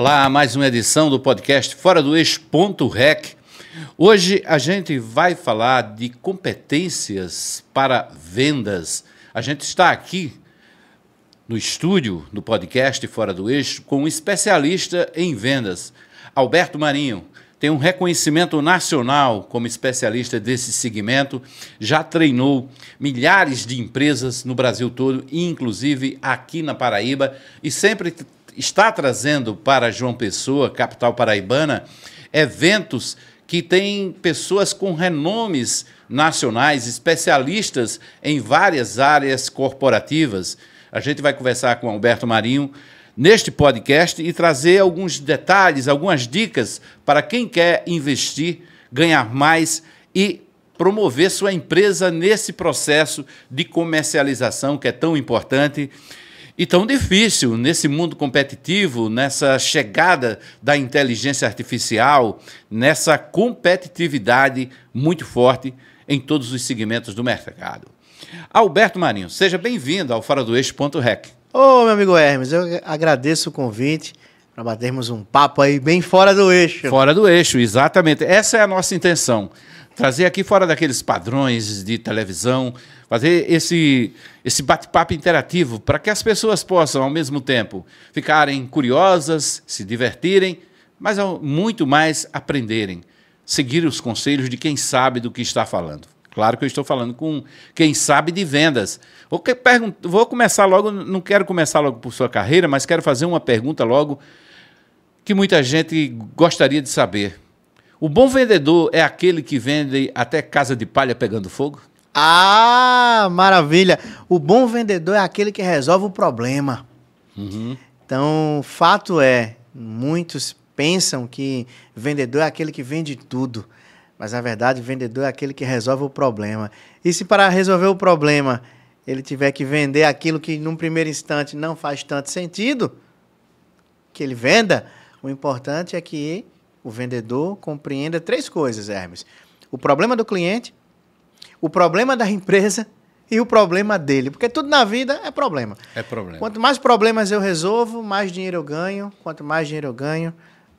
Olá, mais uma edição do podcast Fora do Eixo.rec. Hoje a gente vai falar de competências para vendas. A gente está aqui no estúdio do podcast Fora do Eixo com um especialista em vendas, Alberto Marinho. Tem um reconhecimento nacional como especialista desse segmento, já treinou milhares de empresas no Brasil todo, inclusive aqui na Paraíba, e sempre está trazendo para João Pessoa, capital paraibana, eventos que têm pessoas com renomes nacionais, especialistas em várias áreas corporativas. A gente vai conversar com Alberto Marinho neste podcast e trazer alguns detalhes, algumas dicas para quem quer investir, ganhar mais e promover sua empresa nesse processo de comercialização que é tão importante e tão difícil nesse mundo competitivo, nessa chegada da inteligência artificial, nessa competitividade muito forte em todos os segmentos do mercado. Alberto Marinho, seja bem-vindo ao Fora do Eixo.rec. Ô, oh, meu amigo Hermes, eu agradeço o convite para batermos um papo aí bem fora do eixo. Fora do eixo, exatamente. Essa é a nossa intenção. Trazer aqui fora daqueles padrões de televisão, fazer esse, esse bate-papo interativo para que as pessoas possam, ao mesmo tempo, ficarem curiosas, se divertirem, mas muito mais aprenderem, seguir os conselhos de quem sabe do que está falando. Claro que eu estou falando com quem sabe de vendas. Vou, vou começar logo, não quero começar logo por sua carreira, mas quero fazer uma pergunta logo que muita gente gostaria de saber. O bom vendedor é aquele que vende até casa de palha pegando fogo? Ah, maravilha! O bom vendedor é aquele que resolve o problema. Uhum. Então, fato é, muitos pensam que vendedor é aquele que vende tudo. Mas na verdade, vendedor é aquele que resolve o problema. E se para resolver o problema ele tiver que vender aquilo que num primeiro instante não faz tanto sentido que ele venda, o importante é que o vendedor compreenda três coisas, Hermes: o problema do cliente, o problema da empresa e o problema dele. Porque tudo na vida é problema. É problema. Quanto mais problemas eu resolvo, mais dinheiro eu ganho. Quanto mais dinheiro eu ganho,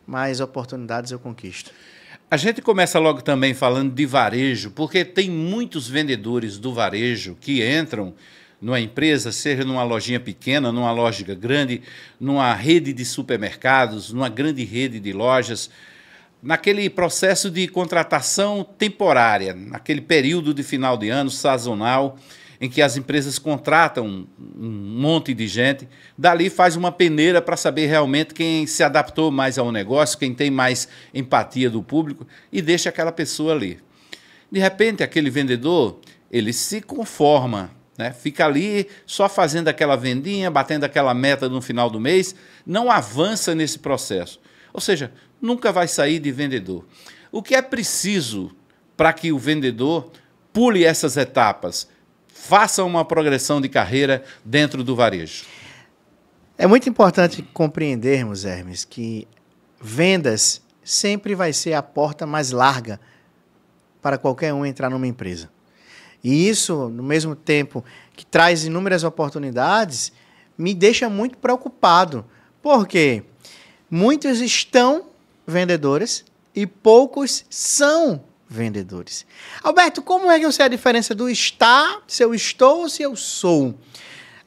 mais oportunidades eu conquisto. A gente começa logo também falando de varejo, porque tem muitos vendedores do varejo que entram numa empresa, seja numa lojinha pequena, numa loja grande, numa rede de supermercados, numa grande rede de lojas naquele processo de contratação temporária, naquele período de final de ano sazonal, em que as empresas contratam um monte de gente, dali faz uma peneira para saber realmente quem se adaptou mais ao negócio, quem tem mais empatia do público e deixa aquela pessoa ali. De repente, aquele vendedor, ele se conforma, né? Fica ali só fazendo aquela vendinha, batendo aquela meta no final do mês, não avança nesse processo. Ou seja, nunca vai sair de vendedor. O que é preciso para que o vendedor pule essas etapas, faça uma progressão de carreira dentro do varejo? É muito importante compreendermos, Hermes, que vendas sempre vai ser a porta mais larga para qualquer um entrar numa empresa. E isso, no mesmo tempo que traz inúmeras oportunidades, me deixa muito preocupado, porque muitos estão vendedores e poucos são vendedores. Alberto, como é que eu sei a diferença do estar, se eu estou ou se eu sou?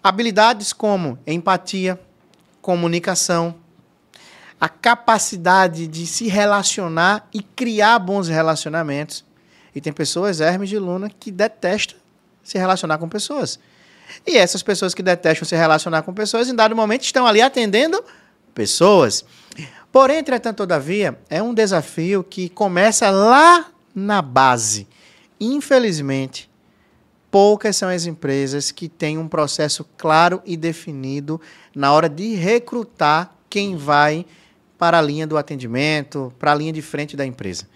Habilidades como empatia, comunicação, a capacidade de se relacionar e criar bons relacionamentos. E tem pessoas, Hermes de Luna, que detestam se relacionar com pessoas. E essas pessoas que detestam se relacionar com pessoas, em dado momento, estão ali atendendo pessoas. Porém, entretanto, todavia, é um desafio que começa lá na base. Infelizmente, poucas são as empresas que têm um processo claro e definido na hora de recrutar quem vai para a linha do atendimento, para a linha de frente da empresa.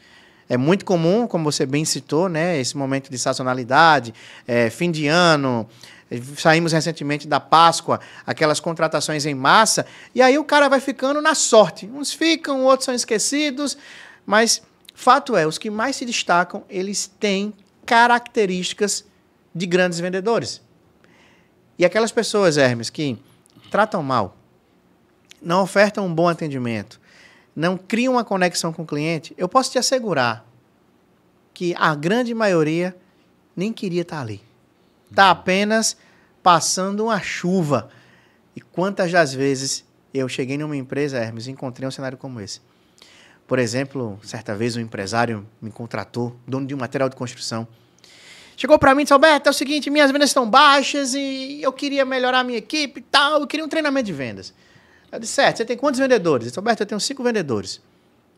É muito comum, como você bem citou, né, esse momento de sazonalidade, é, fim de ano, Saímos recentemente da Páscoa, aquelas contratações em massa, e aí o cara vai ficando na sorte. Uns ficam, outros são esquecidos, mas fato é, os que mais se destacam, eles têm características de grandes vendedores. E aquelas pessoas, Hermes, que tratam mal, não ofertam um bom atendimento, não criam uma conexão com o cliente, eu posso te assegurar que a grande maioria nem queria estar ali. Está apenas passando uma chuva. E quantas das vezes eu cheguei numa empresa, Hermes, e encontrei um cenário como esse. Por exemplo, certa vez um empresário me contratou, dono de um material de construção. Chegou para mim e disse, Alberto, é o seguinte, minhas vendas estão baixas e eu queria melhorar a minha equipe e tal, eu queria um treinamento de vendas. Eu disse, certo, você tem quantos vendedores? Ele disse, Alberto, eu tenho cinco vendedores.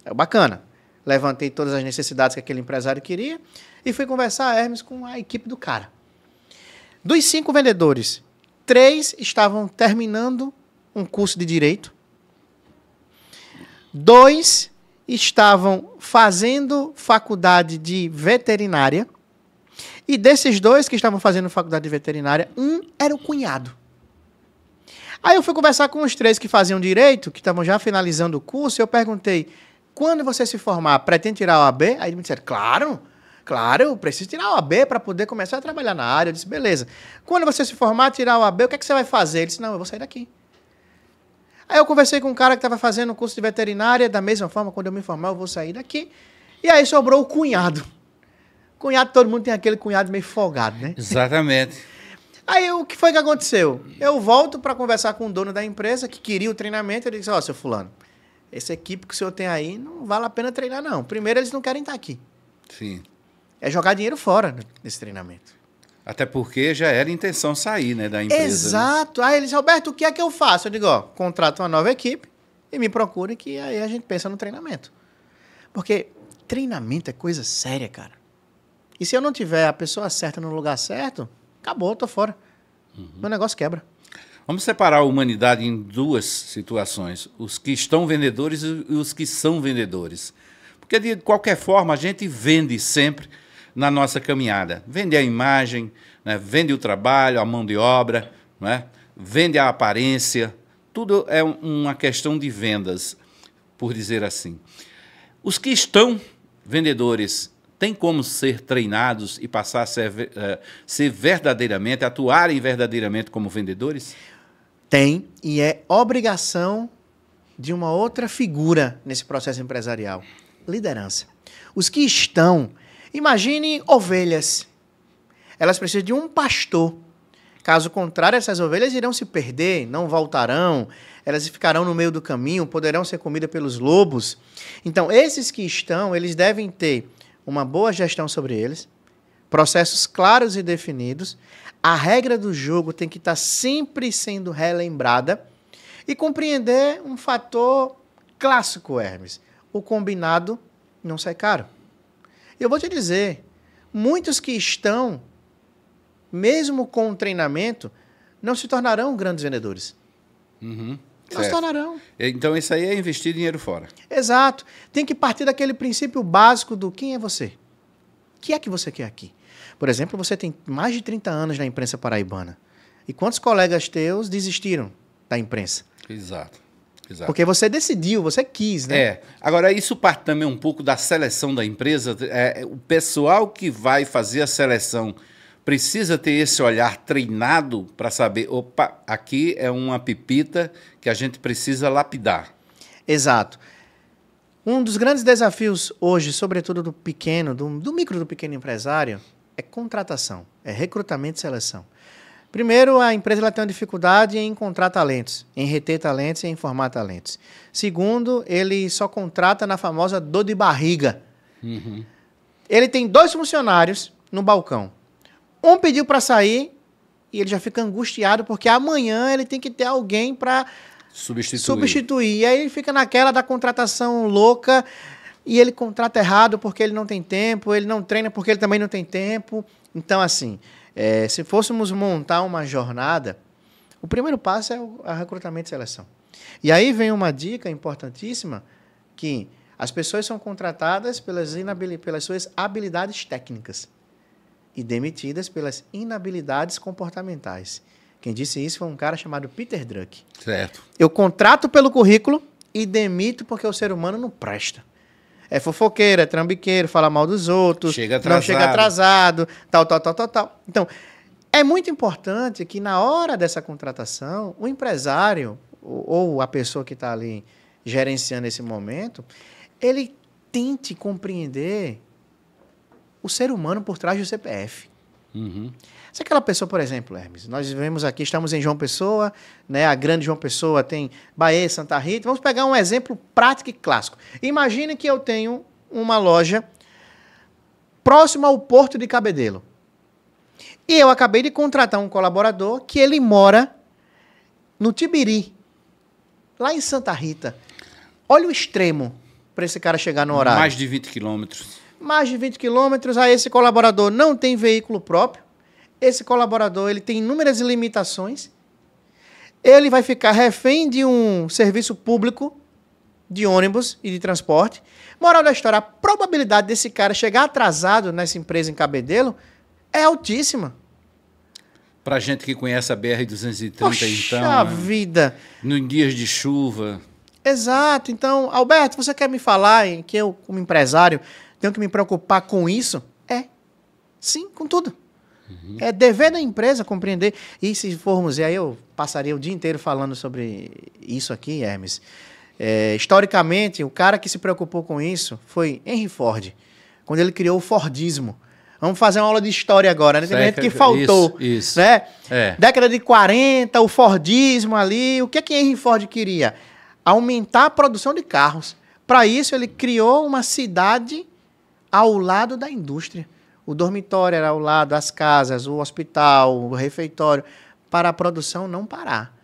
é bacana. Levantei todas as necessidades que aquele empresário queria e fui conversar, Hermes, com a equipe do cara. Dos cinco vendedores, três estavam terminando um curso de direito, dois estavam fazendo faculdade de veterinária, e desses dois que estavam fazendo faculdade de veterinária, um era o cunhado. Aí eu fui conversar com os três que faziam direito, que estavam já finalizando o curso, e eu perguntei: quando você se formar, pretende tirar o AB?" Aí eles me disseram: claro, Claro, eu preciso tirar o AB para poder começar a trabalhar na área. Eu disse, beleza. Quando você se formar, tirar o AB, o que, é que você vai fazer? Ele disse, não, eu vou sair daqui. Aí eu conversei com um cara que estava fazendo um curso de veterinária, da mesma forma, quando eu me formar, eu vou sair daqui. E aí sobrou o cunhado. Cunhado, todo mundo tem aquele cunhado meio folgado, né? Exatamente. Aí o que foi que aconteceu? Eu volto para conversar com o dono da empresa que queria o treinamento. Ele disse: Ó, oh, seu Fulano, essa equipe que o senhor tem aí não vale a pena treinar, não. Primeiro, eles não querem estar tá aqui. Sim é jogar dinheiro fora nesse treinamento. Até porque já era intenção sair, né, da empresa. Né? Exato. Né? Aí eles, Roberto, o que é que eu faço? Eu digo, ó, contrato uma nova equipe e me procure que aí a gente pensa no treinamento. Porque treinamento é coisa séria, cara. E se eu não tiver a pessoa certa no lugar certo, acabou, eu tô fora. Uhum. Meu negócio quebra. Vamos separar a humanidade em duas situações: os que estão vendedores e os que são vendedores. Porque, de qualquer forma, a gente vende sempre na nossa caminhada. Vende a imagem, né? vende o trabalho, a mão de obra, né? vende a aparência. Tudo é uma questão de vendas, por dizer assim. Os que estão vendedores têm como ser treinados e passar a ser, uh, ser verdadeiramente, atuarem verdadeiramente como vendedores? Tem, e é obrigação de uma outra figura nesse processo empresarial: liderança. Os que estão Imagine ovelhas. Elas precisam de um pastor. Caso contrário, essas ovelhas irão se perder, não voltarão, elas ficarão no meio do caminho, poderão ser comidas pelos lobos. Então, esses que estão, eles devem ter uma boa gestão sobre eles, processos claros e definidos. A regra do jogo tem que estar sempre sendo relembrada e compreender um fator clássico, Hermes: o combinado não sai caro. Eu vou te dizer, muitos que estão, mesmo com o treinamento, não se tornarão grandes vendedores. Uhum. Não certo. se tornarão. Então isso aí é investir dinheiro fora. Exato. Tem que partir daquele princípio básico do quem é você. O que é que você quer aqui? Por exemplo, você tem mais de 30 anos na imprensa paraibana. E quantos colegas teus desistiram da imprensa? Exato. Exato. Porque você decidiu, você quis, né? É. Agora, isso parte também um pouco da seleção da empresa. É, o pessoal que vai fazer a seleção precisa ter esse olhar treinado para saber, opa, aqui é uma pepita que a gente precisa lapidar. Exato. Um dos grandes desafios hoje, sobretudo do pequeno, do, do micro do pequeno empresário, é contratação, é recrutamento e seleção. Primeiro, a empresa ela tem uma dificuldade em encontrar talentos, em reter talentos e em formar talentos. Segundo, ele só contrata na famosa dor de barriga. Uhum. Ele tem dois funcionários no balcão. Um pediu para sair e ele já fica angustiado porque amanhã ele tem que ter alguém para substituir. substituir. E aí ele fica naquela da contratação louca e ele contrata errado porque ele não tem tempo, ele não treina porque ele também não tem tempo. Então, assim, é, se fôssemos montar uma jornada, o primeiro passo é o recrutamento e seleção. E aí vem uma dica importantíssima que as pessoas são contratadas pelas, pelas suas habilidades técnicas e demitidas pelas inabilidades comportamentais. Quem disse isso foi um cara chamado Peter Druck. Certo. Eu contrato pelo currículo e demito porque o ser humano não presta é fofoqueiro, é trambiqueiro, fala mal dos outros, chega não chega atrasado, tal, tal, tal, tal, tal. Então, é muito importante que na hora dessa contratação, o empresário ou, ou a pessoa que está ali gerenciando esse momento, ele tente compreender o ser humano por trás do CPF. Uhum. Se aquela pessoa, por exemplo, Hermes, nós vivemos aqui, estamos em João Pessoa, né? a grande João Pessoa tem Bahia, Santa Rita. Vamos pegar um exemplo prático e clássico. Imagine que eu tenho uma loja próximo ao Porto de Cabedelo. E eu acabei de contratar um colaborador que ele mora no Tibiri, lá em Santa Rita. Olha o extremo para esse cara chegar no horário. Mais de 20 quilômetros. Mais de a esse colaborador não tem veículo próprio, esse colaborador ele tem inúmeras limitações, ele vai ficar refém de um serviço público de ônibus e de transporte. Moral da história, a probabilidade desse cara chegar atrasado nessa empresa em Cabedelo é altíssima. Para gente que conhece a BR-230, então. Poxa né? vida! Né? Em dias de chuva. Exato. Então, Alberto, você quer me falar em que eu, como empresário, tenho que me preocupar com isso? É. Sim, com tudo. Uhum. É dever da empresa compreender. E se formos, e aí eu passaria o dia inteiro falando sobre isso aqui, Hermes. É, historicamente, o cara que se preocupou com isso foi Henry Ford, quando ele criou o Fordismo. Vamos fazer uma aula de história agora, né? Tem gente que faltou. Isso, isso. Né? É. Década de 40, o Fordismo ali. O que é que Henry Ford queria? Aumentar a produção de carros. Para isso, ele criou uma cidade ao lado da indústria. O dormitório era ao lado, as casas, o hospital, o refeitório, para a produção não parar.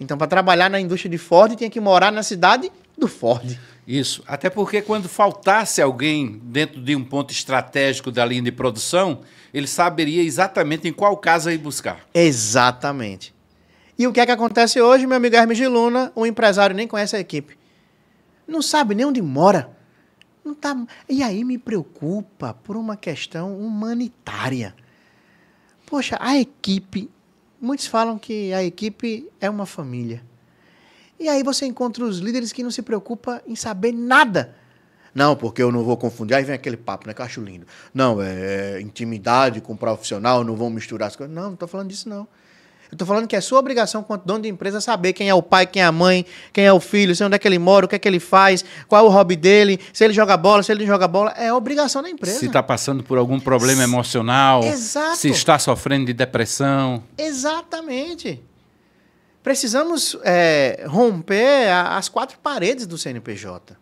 Então, para trabalhar na indústria de Ford, tinha que morar na cidade do Ford. Isso. Até porque quando faltasse alguém dentro de um ponto estratégico da linha de produção, ele saberia exatamente em qual casa ir buscar. Exatamente. E o que é que acontece hoje, meu amigo Hermes de Luna? O empresário nem conhece a equipe. Não sabe nem onde mora. Não tá... E aí me preocupa por uma questão humanitária. Poxa, a equipe. Muitos falam que a equipe é uma família. E aí você encontra os líderes que não se preocupam em saber nada. Não, porque eu não vou confundir. Aí vem aquele papo, né? Que eu acho lindo. Não, é, é intimidade com o profissional, não vão misturar as coisas. Não, não estou falando disso, não. Eu tô falando que é sua obrigação, quanto dono de empresa, saber quem é o pai, quem é a mãe, quem é o filho, onde é que ele mora, o que é que ele faz, qual é o hobby dele, se ele joga bola, se ele não joga bola. É obrigação da empresa. Se está passando por algum problema emocional. Exato. Se está sofrendo de depressão. Exatamente. Precisamos é, romper a, as quatro paredes do CNPJ.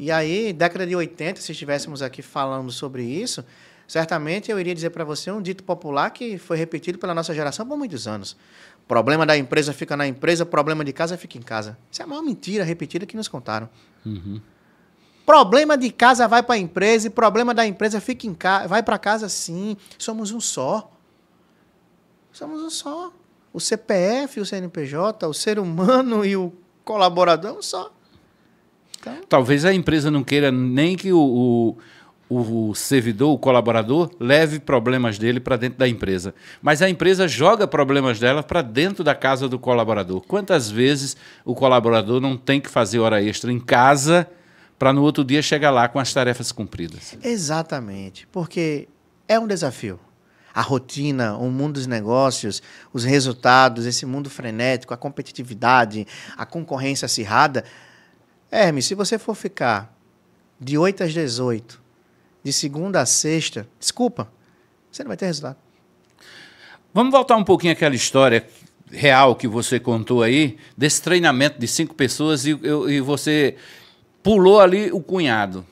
E aí, década de 80, se estivéssemos aqui falando sobre isso, Certamente eu iria dizer para você um dito popular que foi repetido pela nossa geração por muitos anos. Problema da empresa fica na empresa, problema de casa fica em casa. Isso é a maior mentira repetida que nos contaram. Uhum. Problema de casa vai para a empresa e problema da empresa fica em casa, vai para casa sim. Somos um só. Somos um só. O CPF, o CNPJ, o ser humano e o colaborador é um só. Então... Talvez a empresa não queira nem que o, o o servidor, o colaborador, leve problemas dele para dentro da empresa. Mas a empresa joga problemas dela para dentro da casa do colaborador. Quantas vezes o colaborador não tem que fazer hora extra em casa para no outro dia chegar lá com as tarefas cumpridas? Exatamente, porque é um desafio. A rotina, o mundo dos negócios, os resultados, esse mundo frenético, a competitividade, a concorrência acirrada. Hermes, se você for ficar de 8 às 18 de segunda a sexta, desculpa, você não vai ter resultado. Vamos voltar um pouquinho àquela história real que você contou aí, desse treinamento de cinco pessoas e, eu, e você pulou ali o cunhado.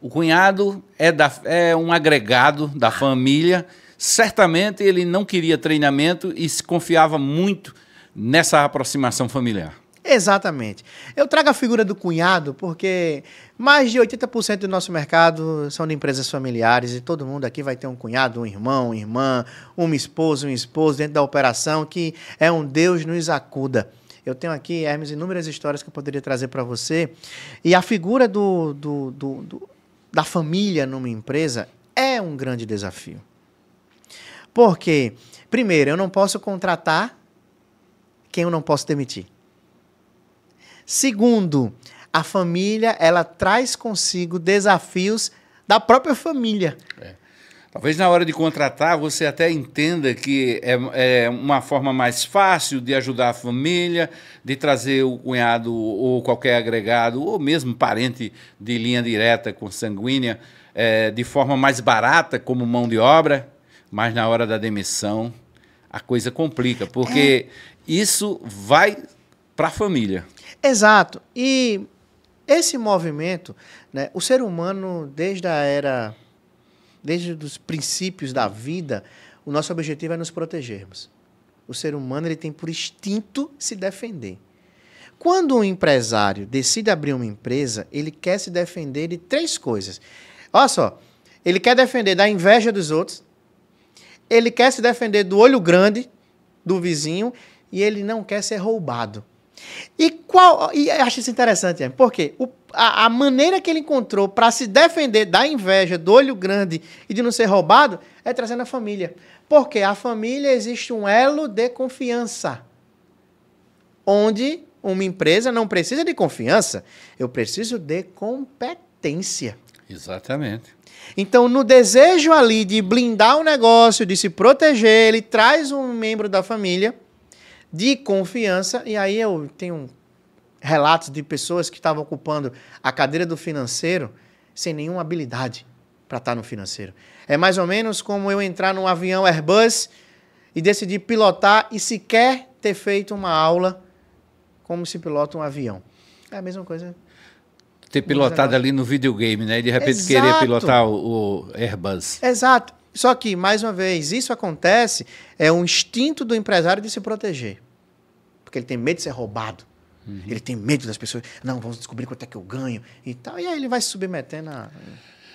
O cunhado é, da, é um agregado da família. Certamente ele não queria treinamento e se confiava muito nessa aproximação familiar. Exatamente. Eu trago a figura do cunhado porque mais de 80% do nosso mercado são de empresas familiares e todo mundo aqui vai ter um cunhado, um irmão, uma irmã, uma esposa, um esposo dentro da operação que é um Deus nos acuda. Eu tenho aqui, Hermes, inúmeras histórias que eu poderia trazer para você. E a figura do, do, do, do, da família numa empresa é um grande desafio. Porque, primeiro, eu não posso contratar quem eu não posso demitir. Segundo, a família ela traz consigo desafios da própria família. É. Talvez na hora de contratar você até entenda que é, é, uma forma mais fácil de ajudar a família, de trazer o cunhado ou qualquer agregado, ou mesmo parente de linha direta com sanguínea, é, de forma mais barata como mão de obra, mas na hora da demissão a coisa complica, porque é. isso vai para a família. Exato. E esse movimento, né, o ser humano, desde a era, desde os princípios da vida, o nosso objetivo é nos protegermos. O ser humano ele tem por instinto se defender. Quando um empresário decide abrir uma empresa, ele quer se defender de três coisas. Olha só, ele quer defender da inveja dos outros, ele quer se defender do olho grande do vizinho e ele não quer ser roubado. E qual. E acho isso interessante, porque o, a, a, maneira que ele encontrou para se defender da inveja, do olho grande e de não ser roubado é trazendo a família. Porque a família existe um elo de confiança. Onde uma empresa não precisa de confiança, eu preciso de competência. Exatamente. Então, no desejo ali de blindar o negócio, de se proteger, ele traz um membro da família de confiança. E aí eu tenho relatos de pessoas que estavam ocupando a cadeira do financeiro sem nenhuma habilidade para estar tá no financeiro. É mais ou menos como eu entrar num avião Airbus e decidir pilotar e sequer ter feito uma aula como se pilota um avião. É a mesma coisa. Ter pilotado ali no videogame, né? E de repente Exato. querer pilotar o, o Airbus. Exato. Só que, mais uma vez, isso acontece, é um instinto do empresário de se proteger. Porque ele tem medo de ser roubado. Uhum. Ele tem medo das pessoas. Não, vamos descobrir quanto é que eu ganho e tal. E aí ele vai se submetendo a.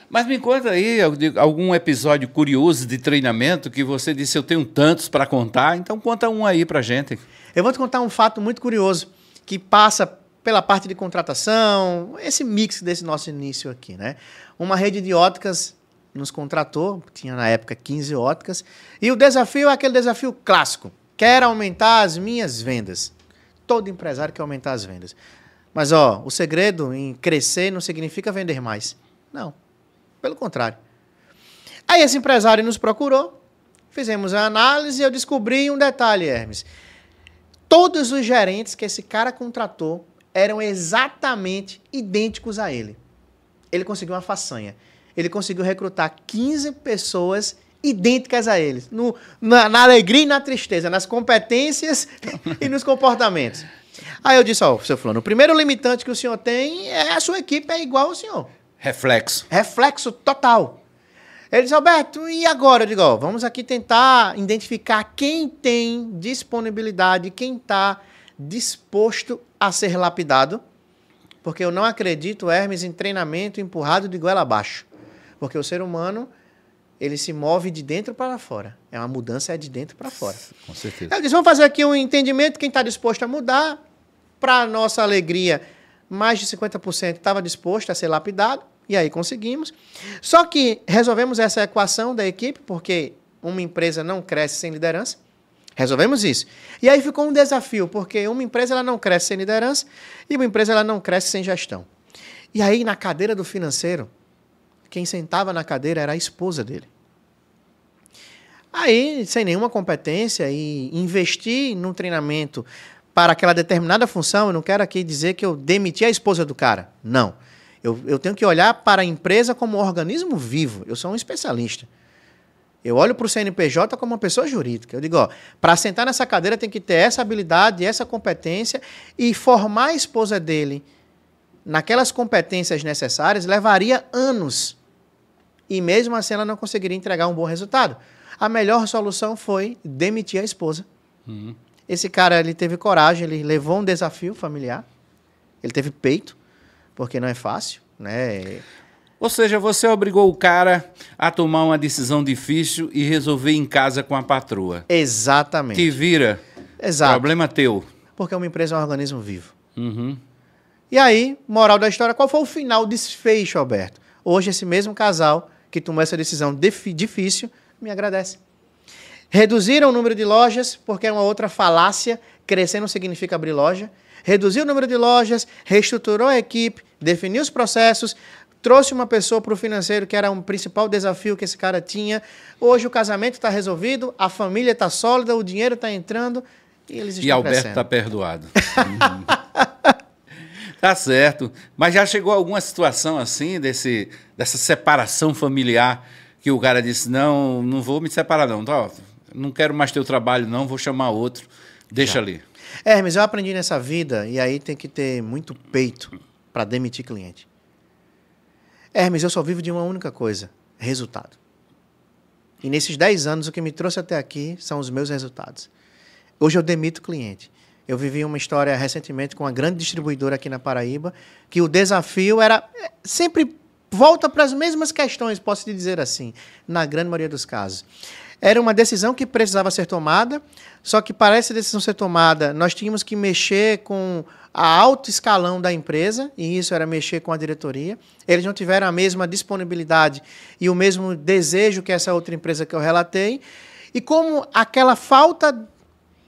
Mas me conta aí algum episódio curioso de treinamento que você disse eu tenho tantos para contar, então conta um aí para gente. Eu vou te contar um fato muito curioso que passa pela parte de contratação, esse mix desse nosso início aqui, né? Uma rede de óticas nos contratou, tinha na época 15 óticas, e o desafio é aquele desafio clássico: quero aumentar as minhas vendas. Todo empresário quer aumentar as vendas. Mas ó, o segredo em crescer não significa vender mais. Não. Pelo contrário. Aí esse empresário nos procurou, fizemos a análise e eu descobri um detalhe, Hermes. Todos os gerentes que esse cara contratou eram exatamente idênticos a ele. Ele conseguiu uma façanha ele conseguiu recrutar 15 pessoas idênticas a eles, no, na, na alegria e na tristeza, nas competências e nos comportamentos. Aí eu disse, ó, seu fulano, o primeiro limitante que o senhor tem é a sua equipe é igual ao senhor. Reflexo. Reflexo total. Ele disse, Alberto, e agora? Eu digo, ó, vamos aqui tentar identificar quem tem disponibilidade, quem está disposto a ser lapidado, porque eu não acredito, Hermes, em treinamento empurrado de goela abaixo. Porque o ser humano, ele se move de dentro para fora. É uma mudança é de dentro para fora. Com certeza. Eu disse, vamos fazer aqui um entendimento, quem está disposto a mudar, para nossa alegria, mais de 50% estava disposto a ser lapidado, e aí conseguimos. Só que resolvemos essa equação da equipe, porque uma empresa não cresce sem liderança. Resolvemos isso. E aí ficou um desafio, porque uma empresa ela não cresce sem liderança e uma empresa ela não cresce sem gestão. E aí, na cadeira do financeiro, quem sentava na cadeira era a esposa dele. Aí, sem nenhuma competência e investir num treinamento para aquela determinada função, eu não quero aqui dizer que eu demiti a esposa do cara. Não. Eu, eu tenho que olhar para a empresa como um organismo vivo. Eu sou um especialista. Eu olho para o CNPJ como uma pessoa jurídica. Eu digo, ó, para sentar nessa cadeira tem que ter essa habilidade, essa competência e formar a esposa dele naquelas competências necessárias levaria anos e mesmo assim ela não conseguiria entregar um bom resultado. A melhor solução foi demitir a esposa. Uhum. Esse cara, ele teve coragem, ele levou um desafio familiar. Ele teve peito, porque não é fácil, né? Ou seja, você obrigou o cara a tomar uma decisão difícil e resolver em casa com a patroa. Exatamente. Que vira. Exato. Problema teu. Porque uma empresa é um organismo vivo. Uhum. E aí, moral da história, qual foi o final, desfecho, Alberto? Hoje, esse mesmo casal que tomou essa decisão difícil, me agradece. Reduziram o número de lojas, porque é uma outra falácia. Crescer não significa abrir loja. Reduziu o número de lojas, reestruturou a equipe, definiu os processos, trouxe uma pessoa para o financeiro que era um principal desafio que esse cara tinha. Hoje o casamento está resolvido, a família está sólida, o dinheiro está entrando e eles estão E Alberto está perdoado. Tá certo. Mas já chegou alguma situação assim, desse, dessa separação familiar, que o cara disse: não, não vou me separar, não. Tá, não quero mais teu trabalho, não, vou chamar outro. Deixa já. ali. Hermes eu aprendi nessa vida, e aí tem que ter muito peito para demitir cliente. Hermes, eu só vivo de uma única coisa: resultado. E nesses 10 anos, o que me trouxe até aqui são os meus resultados. Hoje eu demito cliente. Eu vivi uma história recentemente com uma grande distribuidora aqui na Paraíba, que o desafio era eh, sempre volta para as mesmas questões, posso te dizer assim, na grande maioria dos casos. Era uma decisão que precisava ser tomada, só que para essa decisão ser tomada, nós tínhamos que mexer com a alto escalão da empresa, e isso era mexer com a diretoria. Eles não tiveram a mesma disponibilidade e o mesmo desejo que essa outra empresa que eu relatei. E como aquela falta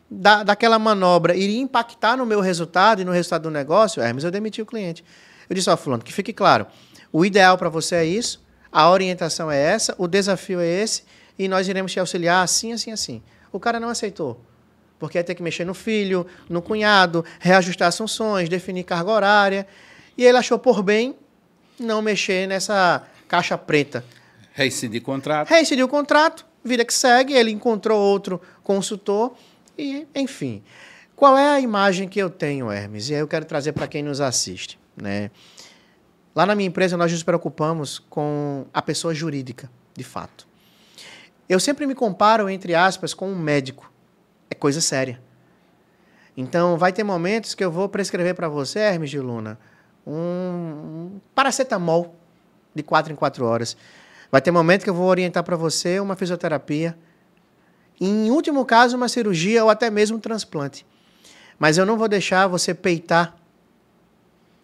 da, daquela manobra iria impactar no meu resultado e no resultado do negócio, Hermes, eu demiti o cliente. Eu disse, ó, fulano, que fique claro, o ideal para você é isso, a orientação é essa, o desafio é esse, e nós iremos te auxiliar assim, assim, assim. O cara não aceitou. Porque ia ter que mexer no filho, no cunhado, reajustar funções, definir carga horária. E ele achou por bem não mexer nessa caixa preta. Reincidir contrato. Reincidir o contrato, vida que segue. Ele encontrou outro consultor e, enfim, qual é a imagem que eu tenho, Hermes? E aí eu quero trazer para quem nos assiste, né? Lá na minha empresa, nós nos preocupamos com a pessoa jurídica, de fato. Eu sempre me comparo, entre aspas, com um médico. É coisa séria. Então, vai ter momentos que eu vou prescrever para você, Hermes de Luna, um, paracetamol de 4 em 4 horas. Vai ter momento que eu vou orientar para você uma fisioterapia em último caso, uma cirurgia ou até mesmo um transplante. Mas eu não vou deixar você peitar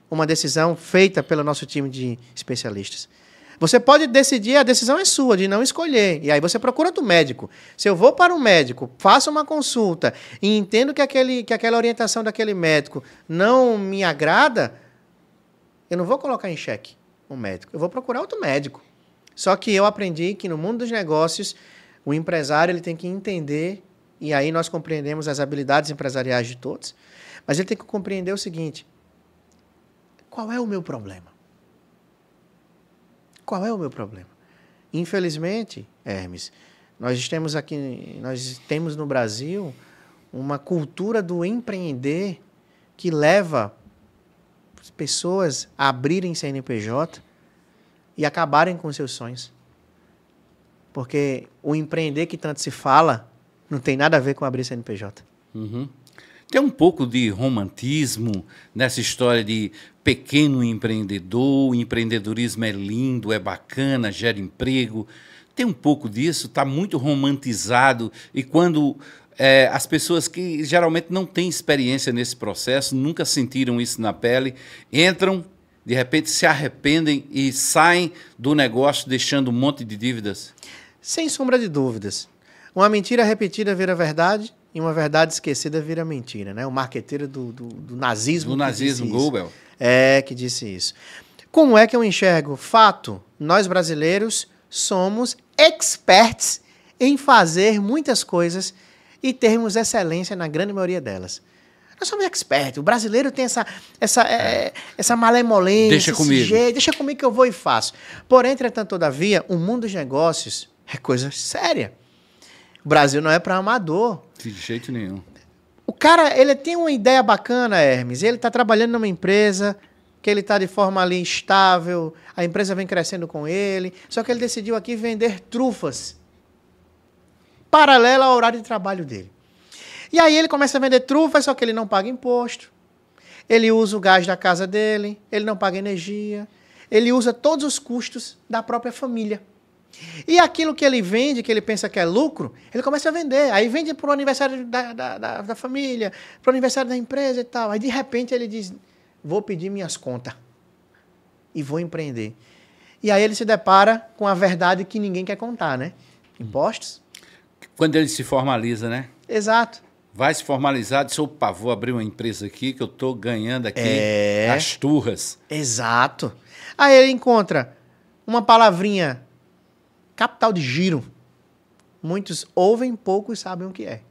uma decisão feita pelo nosso time de especialistas. Você pode decidir, a decisão é sua, de não escolher. E aí você procura outro médico. Se eu vou para um médico, faço uma consulta e entendo que, aquele, que aquela orientação daquele médico não me agrada, eu não vou colocar em xeque um médico. Eu vou procurar outro médico. Só que eu aprendi que no mundo dos negócios o empresário ele tem que entender, e aí nós compreendemos as habilidades empresariais de todos, mas ele tem que compreender o seguinte: qual é o meu problema? Qual é o meu problema? Infelizmente, Hermes, nós temos aqui, nós temos no Brasil uma cultura do empreender que leva pessoas a abrirem CNPJ e acabarem com seus sonhos. Porque o empreender que tanto se fala não tem nada a ver com abrir CNPJ. Uhum. Tem um pouco de romantismo nessa história de pequeno empreendedor, empreendedorismo é lindo, é bacana, gera emprego. Tem um pouco disso, está muito romantizado. E quando é, as pessoas que geralmente não têm experiência nesse processo, nunca sentiram isso na pele, entram, de repente se arrependem e saem do negócio deixando um monte de dívidas? Sem sombra de dúvidas. Uma mentira repetida vira verdade e uma verdade esquecida vira mentira, né? O marqueteiro do, do, do nazismo. Do nazismo, Goebbels. É, que disse isso. Como é que eu enxergo? Fato, nós brasileiros somos experts em fazer muitas coisas e termos excelência na grande maioria delas. Nós somos expertos. O brasileiro tem essa, essa, é. é. essa malemolência. Deixa comigo. Jeito, deixa comigo que eu vou e faço. Porém, entretanto, todavia, o mundo dos negócios é coisa séria. O Brasil não é para amador. De jeito nenhum. O cara, ele tem uma ideia bacana, Hermes. Ele está trabalhando numa empresa que ele está de forma ali instável, a empresa vem crescendo com ele. Só que ele decidiu aqui vender trufas paralela ao horário de trabalho dele. E aí ele começa a vender trufas, só que ele não paga imposto. Ele usa o gás da casa dele, ele não paga energia, ele usa todos os custos da própria família. E aquilo que ele vende, que ele pensa que é lucro, ele começa a vender. Aí vende para o aniversário da, da, da, da família, para o aniversário da empresa e tal. Aí de repente ele diz: vou pedir minhas contas e vou empreender. E aí ele se depara com a verdade que ninguém quer contar, né? Impostos. Quando ele se formaliza, né? Exato vai se formalizar, disse, opa, vou abrir uma empresa aqui que eu estou ganhando aqui é... as turras. Exato. Aí ele encontra uma palavrinha Capital de giro. Muitos ouvem, poucos sabem o que é.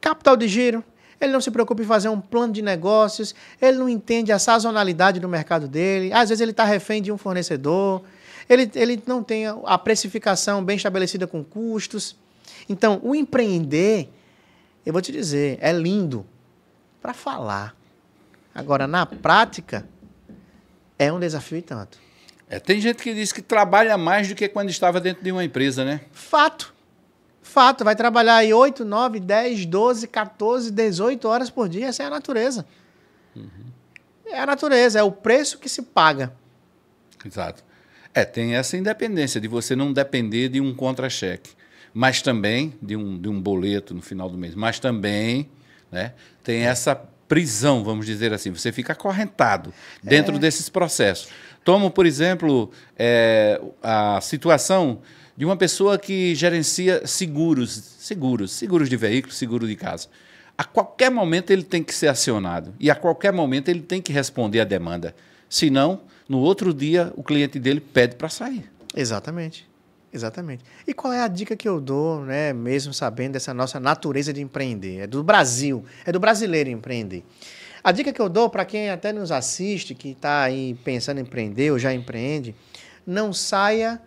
Capital de giro, ele não se preocupa em fazer um plano de negócios, ele não entende a sazonalidade do mercado dele, às vezes ele está refém de um fornecedor, ele, ele não tem a precificação bem estabelecida com custos. Então, o empreender, eu vou te dizer, é lindo para falar. Agora, na prática, é um desafio e tanto. É, tem gente que diz que trabalha mais do que quando estava dentro de uma empresa, né? Fato. Fato. Vai trabalhar aí 8, 9, 10, 12, 14, 18 horas por dia. Essa é a natureza. Uhum. É a natureza, é o preço que se paga. Exato. É, tem essa independência de você não depender de um contra-cheque, mas também de um, de um boleto no final do mês, mas também né, tem é. essa prisão, vamos dizer assim. Você fica acorrentado dentro é. desses processos. Tomo, por exemplo, é, a situação de uma pessoa que gerencia seguros, seguros, seguros de veículo, seguro de casa. A qualquer momento ele tem que ser acionado e a qualquer momento ele tem que responder à demanda. Senão, no outro dia, o cliente dele pede para sair. Exatamente. Exatamente. E qual é a dica que eu dou, né, mesmo sabendo dessa nossa natureza de empreender? É do Brasil, é do brasileiro empreender. A dica que eu dou para quem até nos assiste, que está aí pensando em empreender ou já empreende, não saia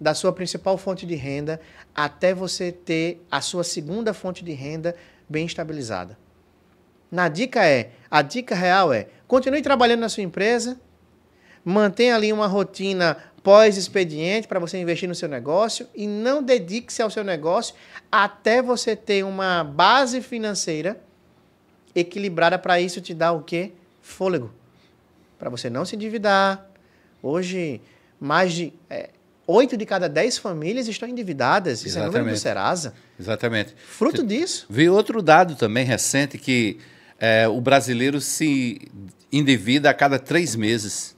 da sua principal fonte de renda até você ter a sua segunda fonte de renda bem estabilizada. Na dica é, a dica real é, continue trabalhando na sua empresa, mantenha ali uma rotina pós-expediente para você investir no seu negócio e não dedique-se ao seu negócio até você ter uma base financeira equilibrada para isso te dá o quê? Fôlego. Para você não se endividar. Hoje, mais de é, de cada dez famílias estão endividadas. Exatamente. Isso é número do Serasa. Exatamente. Fruto disso. Vi outro dado também recente que é, o brasileiro se endivida a cada três meses.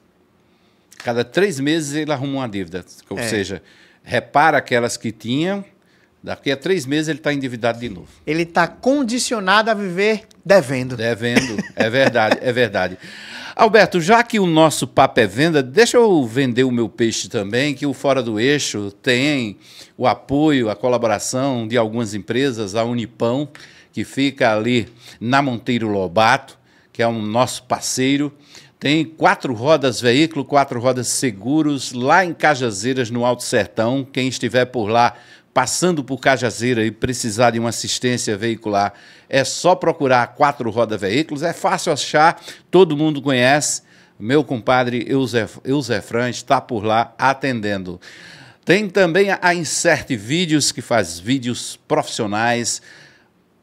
Cada três meses ele arruma uma dívida. Ou é. seja, repara aquelas que tinham Daqui a três meses ele está endividado de novo. Ele está condicionado a viver devendo. Devendo, é verdade, é verdade. Alberto, já que o nosso papo é venda, deixa eu vender o meu peixe também, que o Fora do Eixo tem o apoio, a colaboração de algumas empresas, a Unipão, que fica ali na Monteiro Lobato, que é um nosso parceiro. Tem quatro rodas veículo, quatro rodas seguros, lá em Cajazeiras, no Alto Sertão. Quem estiver por lá passando por Cajazeira e precisar de uma assistência veicular, é só procurar Quatro Roda Veículos, é fácil achar, todo mundo conhece. Meu compadre Eusefran está por lá atendendo. Tem também a Insert Vídeos, que faz vídeos profissionais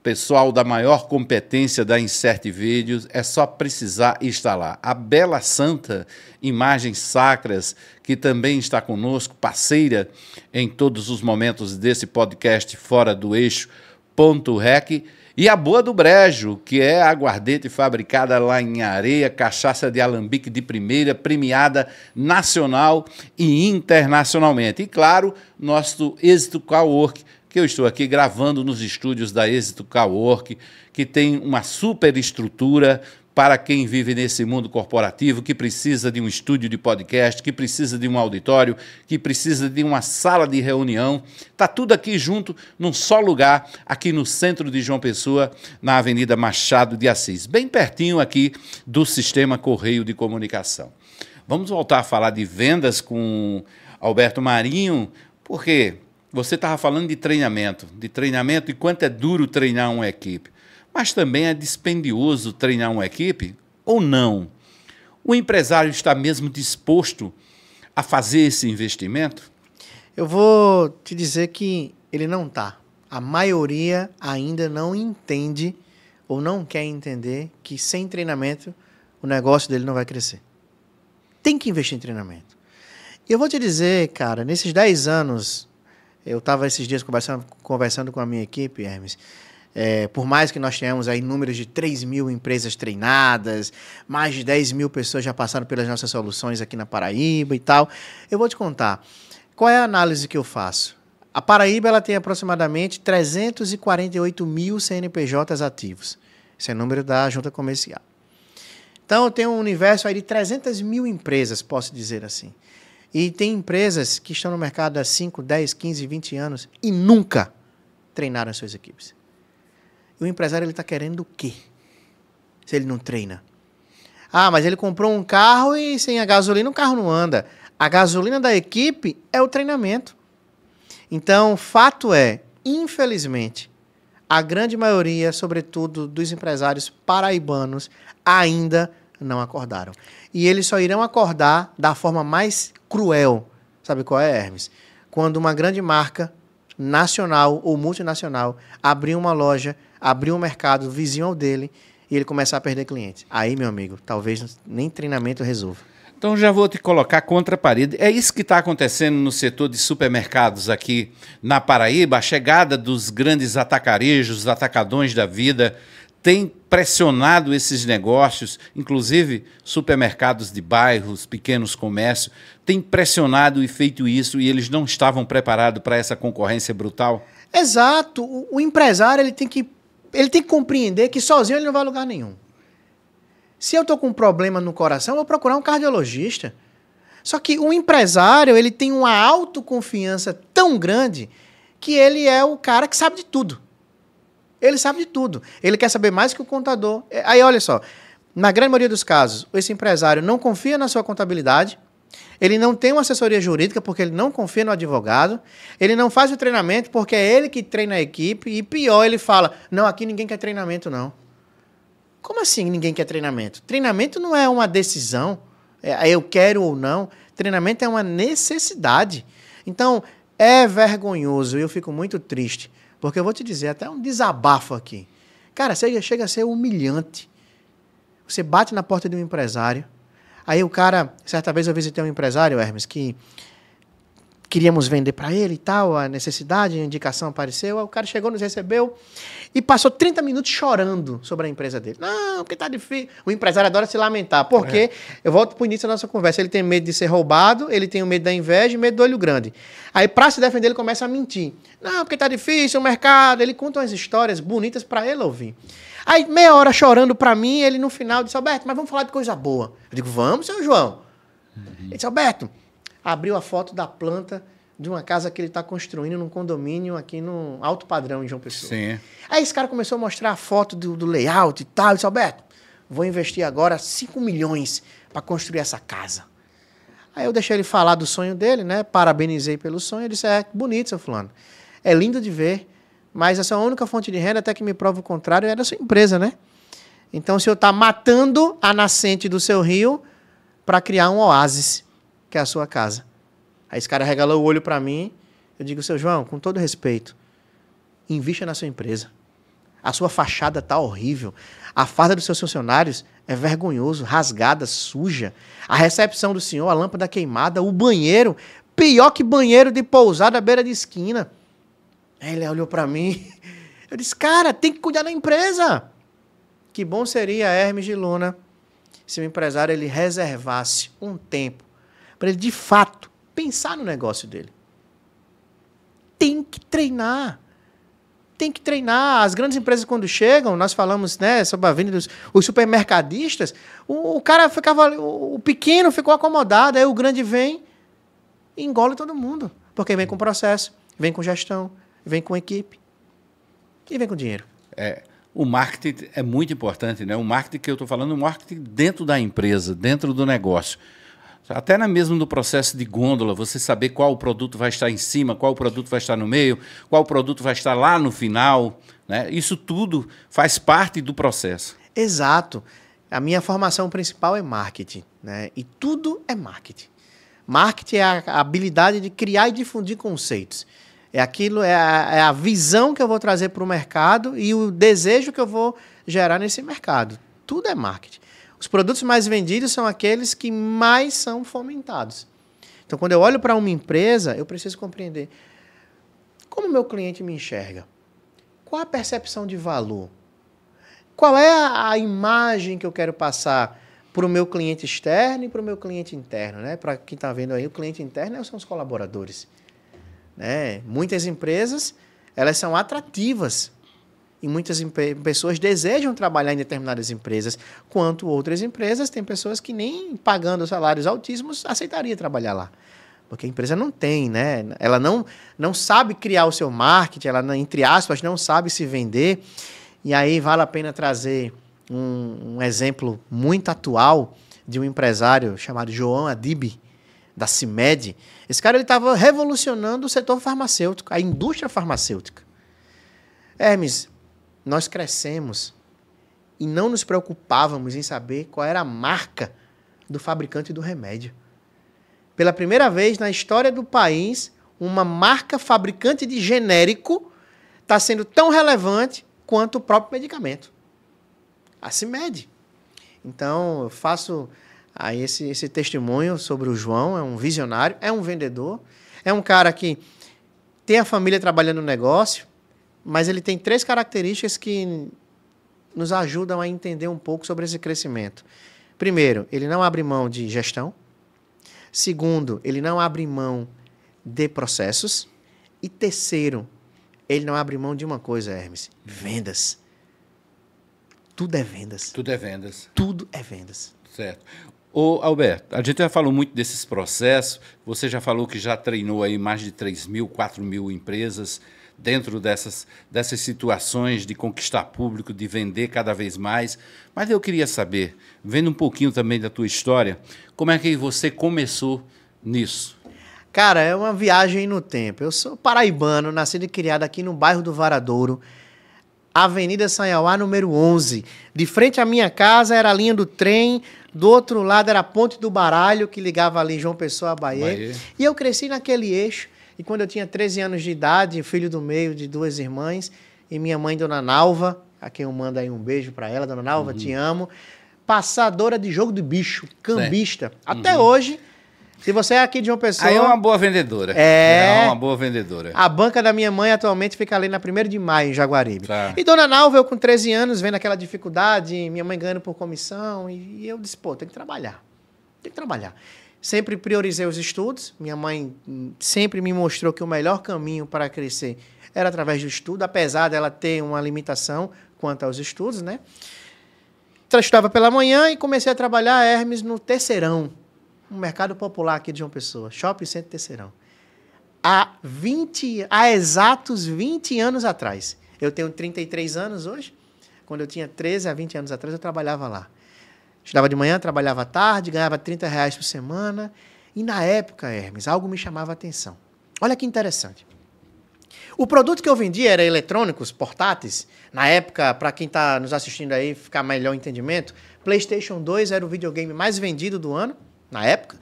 Pessoal da maior competência da Insert Vídeos, é só precisar instalar a Bela Santa, Imagens Sacras, que também está conosco, parceira em todos os momentos desse podcast Fora do Eixo, ponto rec, e a Boa do Brejo, que é a aguardente fabricada lá em areia, cachaça de alambique de primeira, premiada nacional e internacionalmente. E claro, nosso êxito Cowork, que eu estou aqui gravando nos estúdios da Êxito Cowork, que tem uma superestrutura para quem vive nesse mundo corporativo, que precisa de um estúdio de podcast, que precisa de um auditório, que precisa de uma sala de reunião. Tá tudo aqui junto, num só lugar, aqui no centro de João Pessoa, na Avenida Machado de Assis, bem pertinho aqui do sistema Correio de Comunicação. Vamos voltar a falar de vendas com Alberto Marinho, porque você estava falando de treinamento, de treinamento e quanto é duro treinar uma equipe. Mas também é dispendioso treinar uma equipe ou não? O empresário está mesmo disposto a fazer esse investimento? Eu vou te dizer que ele não está. A maioria ainda não entende ou não quer entender que sem treinamento o negócio dele não vai crescer. Tem que investir em treinamento. E eu vou te dizer, cara, nesses 10 anos eu estava esses dias conversando, conversando com a minha equipe, Hermes. É, por mais que nós tenhamos aí números de 3 mil empresas treinadas, mais de 10 mil pessoas já passaram pelas nossas soluções aqui na Paraíba e tal, eu vou te contar. Qual é a análise que eu faço? A Paraíba ela tem aproximadamente 348 mil CNPJs ativos. Esse é o número da junta comercial. Então, eu tenho um universo aí de 300 mil empresas, posso dizer assim. E tem empresas que estão no mercado há 5, 10, 15, 20 anos e nunca treinaram as suas equipes. E o empresário está querendo o quê? Se ele não treina. Ah, mas ele comprou um carro e sem a gasolina o carro não anda. A gasolina da equipe é o treinamento. Então, fato é, infelizmente, a grande maioria, sobretudo dos empresários paraibanos, ainda não acordaram. E eles só irão acordar da forma mais cruel. Sabe qual é, Hermes? Quando uma grande marca nacional ou multinacional abrir uma loja, abrir um mercado vizinho ao dele e ele começar a perder clientes. Aí, meu amigo, talvez nem treinamento resolva. Então já vou te colocar contra a parede. É isso que está acontecendo no setor de supermercados aqui na Paraíba, a chegada dos grandes atacarejos, atacadões da vida, tem pressionado esses negócios, inclusive supermercados de bairros, pequenos comércios, tem pressionado e feito isso e eles não estavam preparados para essa concorrência brutal? Exato. O, o, empresário ele tem, que, ele tem que compreender que sozinho ele não vai a lugar nenhum. Se eu estou com um problema no coração, eu vou procurar um cardiologista. Só que o empresário ele tem uma autoconfiança tão grande que ele é o cara que sabe de tudo. Ele sabe de tudo. Ele quer saber mais que o contador. É, aí, olha só. Na grande maioria dos casos, esse empresário não confia na sua contabilidade, ele não tem uma assessoria jurídica porque ele não confia no advogado, ele não faz o treinamento porque é ele que treina a equipe, e pior, ele fala: não, aqui ninguém quer treinamento, não. Como assim ninguém quer treinamento? Treinamento não é uma decisão, é, é eu quero ou não. Treinamento é uma necessidade. Então, é vergonhoso e eu fico muito triste porque eu vou te dizer, até um desabafo aqui. Cara, chega, chega a ser humilhante. Você bate na porta de um empresário. Aí o cara, certa vez eu visitei um empresário, Hermes, que queríamos vender para ele e tal, a necessidade, a indicação apareceu. o cara chegou, nos recebeu e passou 30 minutos chorando sobre a empresa dele. Não, porque tá difícil. O empresário adora se lamentar, porque é. eu volto pro início da nossa conversa. Ele tem medo de ser roubado, ele tem o medo da inveja e medo do olho grande. Aí, para se defender, ele começa a mentir. Não, porque tá difícil o mercado. Ele conta umas histórias bonitas para ele ouvir. Aí, meia hora chorando para mim, ele no final disse: Alberto, mas vamos falar de coisa boa. Eu digo: Vamos, seu João. Uhum. Ele disse: Alberto abriu a foto da planta de uma casa que ele está construindo num condomínio aqui no alto padrão em João Pessoa. Sim. Aí esse cara começou a mostrar a foto do, do layout e tal. Eu disse, Alberto, vou investir agora 5 milhões para construir essa casa. Aí eu deixei ele falar do sonho dele, né? Parabenizei pelo sonho. Ele disse, é bonito, seu fulano. É lindo de ver, mas essa é a única fonte de renda, até que me prova o contrário, era é a sua empresa, né? Então, o senhor está matando a nascente do seu rio para criar um oásis que é a sua casa. Aí esse cara regalou o olho para mim. Eu digo, seu João, com todo respeito, invista na sua empresa. A sua fachada tá horrível. A farda dos seus funcionários é vergonhoso, rasgada, suja. A recepção do senhor, a lâmpada queimada, o banheiro, pior que banheiro de pousada à beira de esquina. Aí ele olhou para mim. Eu disse, cara, tem que cuidar da empresa. Que bom seria Hermes de Luna se o empresário ele reservasse um tempo para ele de fato pensar no negócio dele. Tem que treinar. Tem que treinar. As grandes empresas, quando chegam, nós falamos né, sobre a venda dos os supermercadistas, o, o cara ficava. O, o pequeno ficou acomodado, aí o grande vem e engole todo mundo. Porque vem com processo, vem com gestão, vem com equipe e vem com dinheiro. É, o marketing é muito importante, né? O marketing que eu estou falando, o marketing dentro da empresa, dentro do negócio. Até na mesmo no processo de gôndola, você saber qual produto vai estar em cima, qual produto vai estar no meio, qual produto vai estar lá no final. Né? Isso tudo faz parte do processo. Exato. A minha formação principal é marketing, né? E tudo é marketing. Marketing é a habilidade de criar e difundir conceitos. É aquilo, é a, é a visão que eu vou trazer para o mercado e o desejo que eu vou gerar nesse mercado. Tudo é marketing. Os produtos mais vendidos são aqueles que mais são fomentados. Então, quando eu olho para uma empresa, eu preciso compreender como meu cliente me enxerga, qual a percepção de valor, qual é a imagem que eu quero passar para o meu cliente externo e para o meu cliente interno, né? Para quem está vendo aí, o cliente interno né, são os colaboradores, né? Muitas empresas elas são atrativas e muitas pessoas desejam trabalhar em determinadas empresas, quanto outras empresas têm pessoas que nem pagando salários altíssimos aceitaria trabalhar lá. Porque a empresa não tem, né? Ela não, não sabe criar o seu marketing, ela, entre aspas, não sabe se vender. E aí vale a pena trazer um, um exemplo muito atual de um empresário chamado João Adibe da CIMED. Esse cara estava revolucionando o setor farmacêutico, a indústria farmacêutica. Hermes, nós crescemos e não nos preocupávamos em saber qual era a marca do fabricante do remédio. Pela primeira vez na história do país, uma marca fabricante de genérico está sendo tão relevante quanto o próprio medicamento. A CIMED. Então, eu faço aí esse, esse testemunho sobre o João, é um visionário, é um vendedor, é um cara que tem a família trabalhando no negócio, mas ele tem três características que nos ajudam a entender um pouco sobre esse crescimento. Primeiro, ele não abre mão de gestão. Segundo, ele não abre mão de processos. E terceiro, ele não abre mão de uma coisa, Hermes: vendas. Tudo é vendas. Tudo é vendas. Tudo é vendas. Certo. Ô, Alberto, a gente já falou muito desses processos. Você já falou que já treinou aí mais de 3 mil, 4 mil empresas dentro dessas, dessas situações de conquistar público, de vender cada vez mais. Mas eu queria saber, vendo um pouquinho também da tua história, como é que você começou nisso? Cara, é uma viagem no tempo. Eu sou paraibano, nascido e criado aqui no bairro do Varadouro, Avenida Sanhauá, número 11. De frente à minha casa era a linha do trem, do outro lado era a ponte do Baralho, que ligava ali João Pessoa a Bahia. Bahia. E eu cresci naquele eixo e quando eu tinha 13 anos de idade, filho do meio de duas irmãs, e minha mãe, Dona Nalva, a quem eu mando aí um beijo para ela, Dona Nalva, uhum. te amo, passadora de jogo de bicho, cambista. É. Até hoje, se você é aqui de uma pessoa. Aí é uma boa vendedora. É. É uma boa vendedora. A banca da minha mãe atualmente fica ali na 1 de maio, em Jaguaribe. Tá. E dona Nalva, eu com 13 anos, vendo aquela dificuldade, minha mãe ganhando por comissão, e, eu disse, pô, tem que trabalhar. Tem que trabalhar. Sempre priorizei os estudos. Minha mãe hum, sempre me mostrou que o melhor caminho para crescer era através do estudo, apesar dela ter uma limitação quanto aos estudos, né? Então, pela manhã e comecei a trabalhar Hermes no Terceirão, um mercado popular aqui de João Pessoa, Shopping Centro Terceirão. Há 20, há exatos 20 anos atrás. Eu tenho 33 anos hoje. Quando eu tinha 13 a 20 anos atrás, eu trabalhava lá. Estudava de manhã, trabalhava à tarde, ganhava 30 reais por semana. E na época, Hermes, algo me chamava a atenção. Olha que interessante. O produto que eu vendia era eletrônicos, portáteis. Na época, para quem está nos assistindo aí, ficar melhor entendimento, PlayStation 2 era o videogame mais vendido do ano, na época.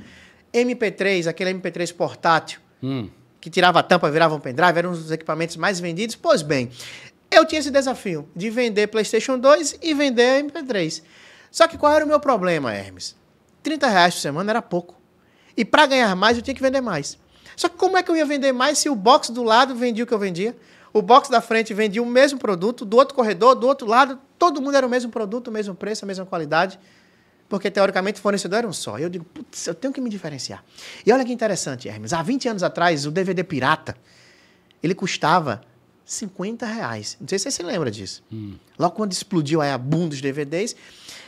MP3, aquele MP3 portátil, hum. que tirava a tampa, virava um pendrive, era um dos equipamentos mais vendidos. Pois bem, eu tinha esse desafio de vender PlayStation 2 e vender MP3. Só que qual era o meu problema, Hermes? 30 reais por semana era pouco. E para ganhar mais, eu tinha que vender mais. Só que como é que eu ia vender mais se o box do lado vendia o que eu vendia? O box da frente vendia o mesmo produto, do outro corredor, do outro lado, todo mundo era o mesmo produto, o mesmo preço, a mesma qualidade. Porque, teoricamente, o fornecedor era um só. E eu digo, putz, eu tenho que me diferenciar. E olha que interessante, Hermes. Há 20 anos atrás, o DVD pirata, ele custava 50 reais. Não sei se você se lembra disso. Hum. Logo quando explodiu aí a boom dos DVDs,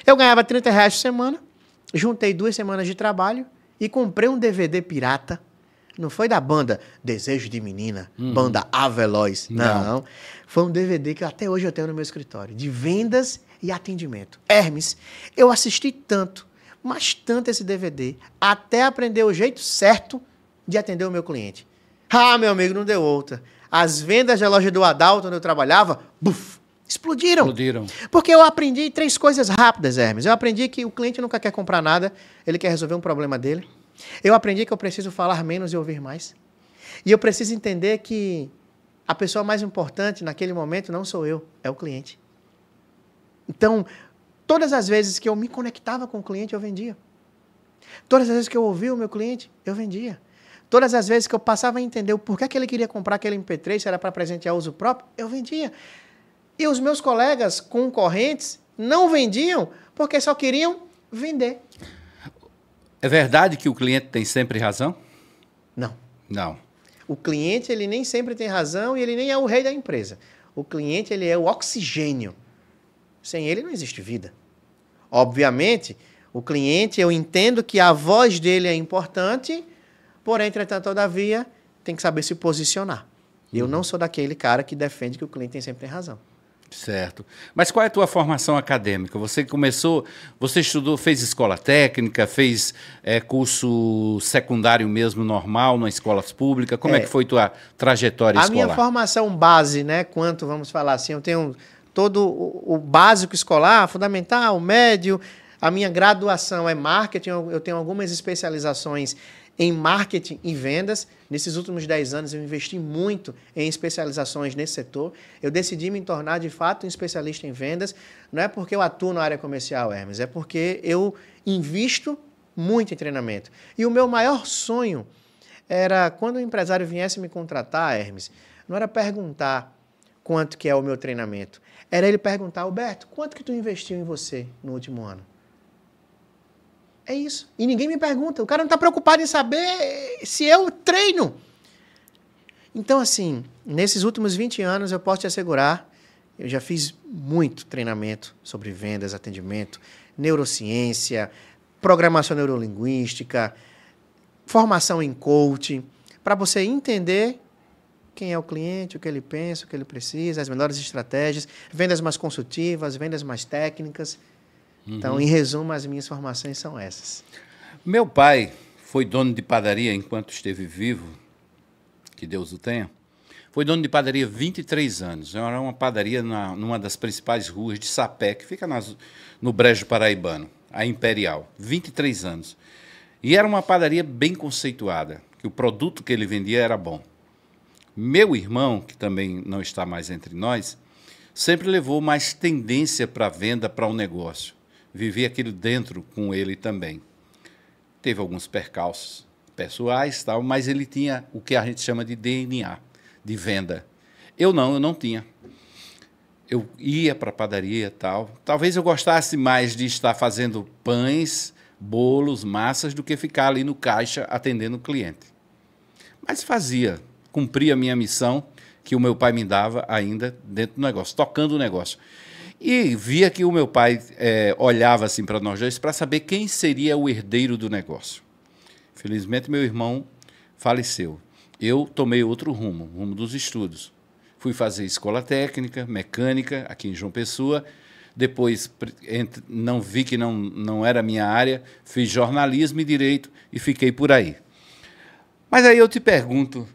eu ganhava 30 reais por semana, juntei duas semanas de trabalho e comprei um DVD pirata. Não foi da banda Desejo de Menina, hum. banda Aveloz. Não. não. Foi um DVD que até hoje eu tenho no meu escritório, de vendas e atendimento. Hermes, eu assisti tanto, mas tanto esse DVD, até aprender o jeito certo de atender o meu cliente. Ah, meu amigo, não deu outra as vendas da loja do Adalto, onde eu trabalhava, buf, explodiram. Explodiram. Porque eu aprendi três coisas rápidas, Hermes. Eu aprendi que o cliente nunca quer comprar nada, ele quer resolver um problema dele. Eu aprendi que eu preciso falar menos e ouvir mais. E eu preciso entender que a pessoa mais importante naquele momento não sou eu, é o cliente. Então, todas as vezes que eu me conectava com o cliente, eu vendia. Todas as vezes que eu ouvia o meu cliente, eu vendia. Todas as vezes que eu passava a entender o porquê que ele queria comprar aquele MP3, se era para presentear uso próprio, eu vendia. E os meus colegas concorrentes não vendiam porque só queriam vender. É verdade que o cliente tem sempre razão? Não. Não. O cliente ele nem sempre tem razão e ele nem é o rei da empresa. O cliente ele é o oxigênio. Sem ele não existe vida. Obviamente, o cliente, eu entendo que a voz dele é importante, Porém, entretanto, todavia, tem que saber se posicionar. Eu não sou daquele cara que defende que o cliente tem sempre tem razão. Certo. Mas qual é a tua formação acadêmica? Você começou, você estudou, fez escola técnica, fez é, curso secundário mesmo normal na escola pública. Como é, é que foi tua trajetória a escolar? A minha formação base, né? Quanto vamos falar assim, eu tenho todo o, o básico escolar, fundamental, médio. A minha graduação é marketing. Eu, eu tenho algumas especializações em marketing e vendas. Nesses últimos 10 anos, eu investi muito em especializações nesse setor. Eu decidi me tornar, de fato, um especialista em vendas. Não é porque eu atuo na área comercial, Hermes, é porque eu invisto muito em treinamento. E o meu maior sonho era, quando o empresário viesse me contratar, Hermes, não era perguntar quanto que é o meu treinamento. Era ele perguntar, Alberto, quanto que tu investiu em você no último ano? É isso. E ninguém me pergunta. O cara não está preocupado em saber se eu treino. Então, assim, nesses últimos 20 anos, eu posso te assegurar, eu já fiz muito treinamento sobre vendas, atendimento, neurociência, programação neurolinguística, formação em coaching, para você entender quem é o cliente, o que ele pensa, o que ele precisa, as melhores estratégias, vendas mais consultivas, vendas mais técnicas. Uhum. Então, em uhum. resumo, as minhas formações são essas. Meu pai foi dono de padaria enquanto esteve vivo, que Deus o tenha. Foi dono de padaria 23 anos. Era uma padaria na, numa das principais ruas de Sapé, que fica nas, no Brejo Paraibano, a Imperial. 23 anos. E era uma padaria bem conceituada, que o produto que ele vendia era bom. Meu irmão, que também não está mais entre nós, sempre levou mais tendência para a venda, para o um negócio vivi aquilo dentro com ele também. Teve alguns percalços pessoais, tal, mas ele tinha o que a gente chama de DNA, de venda. Eu não, eu não tinha. Eu ia para a padaria, tal. Talvez eu gostasse mais de estar fazendo pães, bolos, massas do que ficar ali no caixa atendendo o cliente. Mas fazia, cumpria a minha missão que o meu pai me dava ainda dentro do negócio, tocando o negócio. E via que o meu pai é, olhava assim para nós dois para saber quem seria o herdeiro do negócio. Felizmente, meu irmão faleceu. Eu tomei outro rumo, rumo dos estudos. Fui fazer escola técnica, mecânica, aqui em João Pessoa. Depois entre, não vi que não, não era minha área, fiz jornalismo e direito e fiquei por aí. Mas aí eu te pergunto,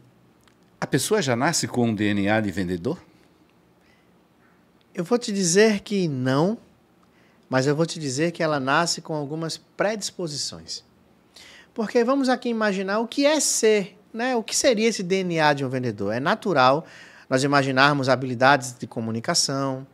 a pessoa já nasce com um DNA de vendedor? Eu vou te dizer que não, mas eu vou te dizer que ela nasce com algumas predisposições. Porque vamos aqui imaginar o que é ser, né? O que seria esse DNA de um vendedor? É natural nós imaginarmos habilidades de comunicação,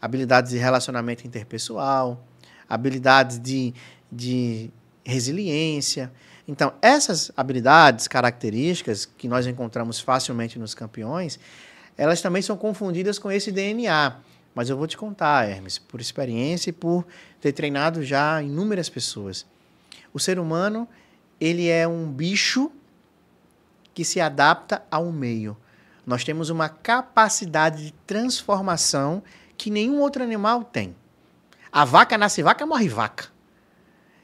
habilidades de relacionamento interpessoal, habilidades de, de resiliência. Então, essas habilidades, características que nós encontramos facilmente nos campeões, elas também são confundidas com esse DNA. Mas eu vou te contar, Hermes, por experiência e por ter treinado já inúmeras pessoas. O ser humano, ele é um bicho que se adapta ao meio. Nós temos uma capacidade de transformação que nenhum outro animal tem. A vaca nasce vaca, morre vaca.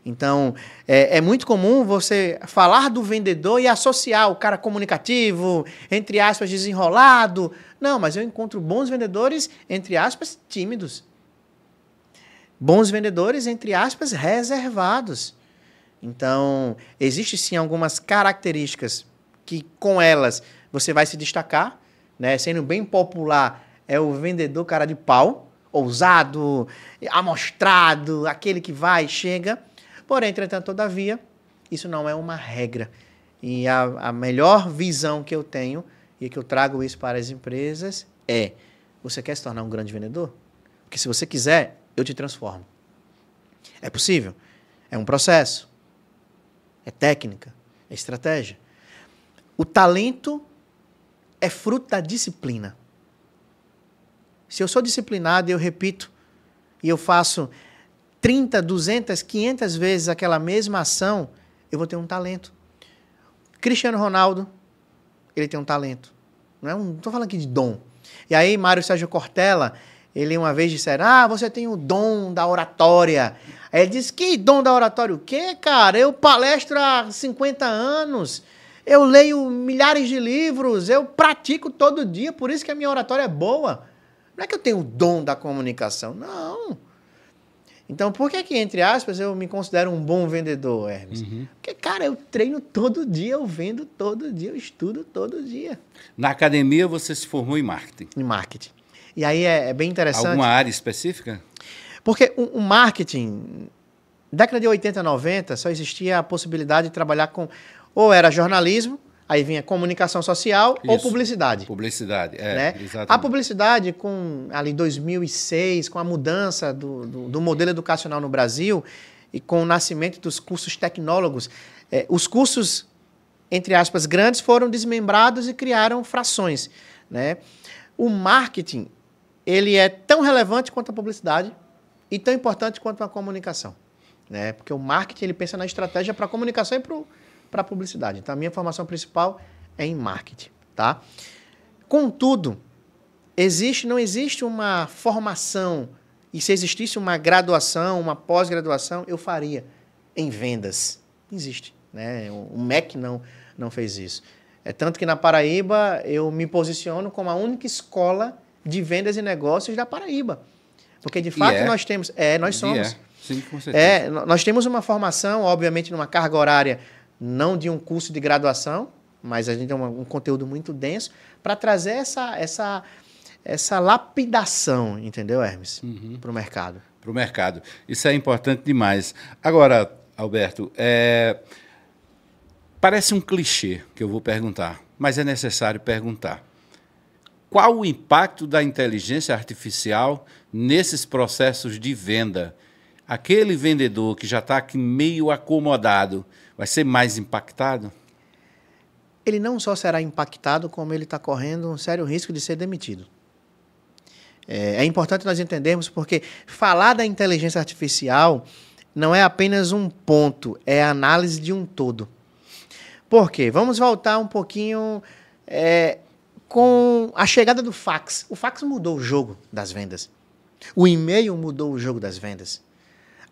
Então, é, é, muito comum você falar do vendedor e associar o cara comunicativo, entre aspas, desenrolado. Não, mas eu encontro bons vendedores, entre aspas, tímidos. Bons vendedores, entre aspas, reservados. Então, existe sim algumas características que com elas você vai se destacar, né? Sendo bem popular, é o vendedor cara de pau, ousado, amostrado, aquele que vai, chega Porém, entretanto, todavia, isso não é uma regra. E a, a melhor visão que eu tenho e que eu trago isso para as empresas é: você quer se tornar um grande vendedor? Porque se você quiser, eu te transformo. É possível. É um processo. É técnica. É estratégia. O talento é fruto da disciplina. Se eu sou disciplinado e eu repito, e eu faço 30, 200, 500 vezes aquela mesma ação, eu vou ter um talento. Cristiano Ronaldo, ele tem um talento. Não é um, falando aqui de dom. E aí, Mário Sérgio Cortella, ele uma vez disseram: Ah, você tem o dom da oratória. Aí ele disse: Que dom da oratória? O quê, cara? Eu palestro há 50 anos. Eu leio milhares de livros, eu pratico todo dia, por isso que a minha oratória é boa. Não é que eu tenho o dom da comunicação, não. Então, por que que, entre aspas, eu me considero um bom vendedor, Hermes? Uhum. Porque, cara, eu treino todo dia, eu vendo todo dia, eu estudo todo dia. Na academia você se formou em marketing? Em marketing. E aí é, é bem interessante. Alguma área específica? Porque o, o marketing, década de 80, 90, só existia a possibilidade de trabalhar com... Ou era jornalismo, Aí vinha comunicação social Isso. ou publicidade. Publicidade, é. Né? Exatamente. A publicidade, com ali 2006, com a mudança do, do, do modelo educacional no Brasil e com o nascimento dos cursos tecnólogos, é, os cursos, entre aspas, grandes foram desmembrados e criaram frações. Né? O marketing, ele é tão relevante quanto a publicidade e tão importante quanto a comunicação. Né? Porque o marketing, ele pensa na estratégia para a comunicação e para o para publicidade. Então, a minha formação principal é em marketing, tá? Contudo, existe, não existe uma formação, e se existisse uma graduação, uma pós-graduação, eu faria em vendas. existe, né? O MEC não, não fez isso. É tanto que na Paraíba eu me posiciono como a única escola de vendas e negócios da Paraíba. Porque de fato é. nós temos, é, nós somos. É. Sim, com é, certeza. É, nós temos uma formação, obviamente, numa carga horária não de um curso de graduação, mas a gente tem um, conteúdo muito denso, para trazer essa, essa, essa lapidação, entendeu, Hermes? Uhum. Para o mercado. Para o mercado. Isso é importante demais. Agora, Alberto, é... parece um clichê que eu vou perguntar, mas é necessário perguntar. Qual o impacto da inteligência artificial nesses processos de venda? Aquele vendedor que já está meio acomodado, vai ser mais impactado? Ele não só será impactado, como ele está correndo um sério risco de ser demitido. É, é importante nós entendermos, porque falar da inteligência artificial não é apenas um ponto, é a análise de um todo. Por quê? Vamos voltar um pouquinho é, com a chegada do fax. O fax mudou o jogo das vendas. O e-mail mudou o jogo das vendas.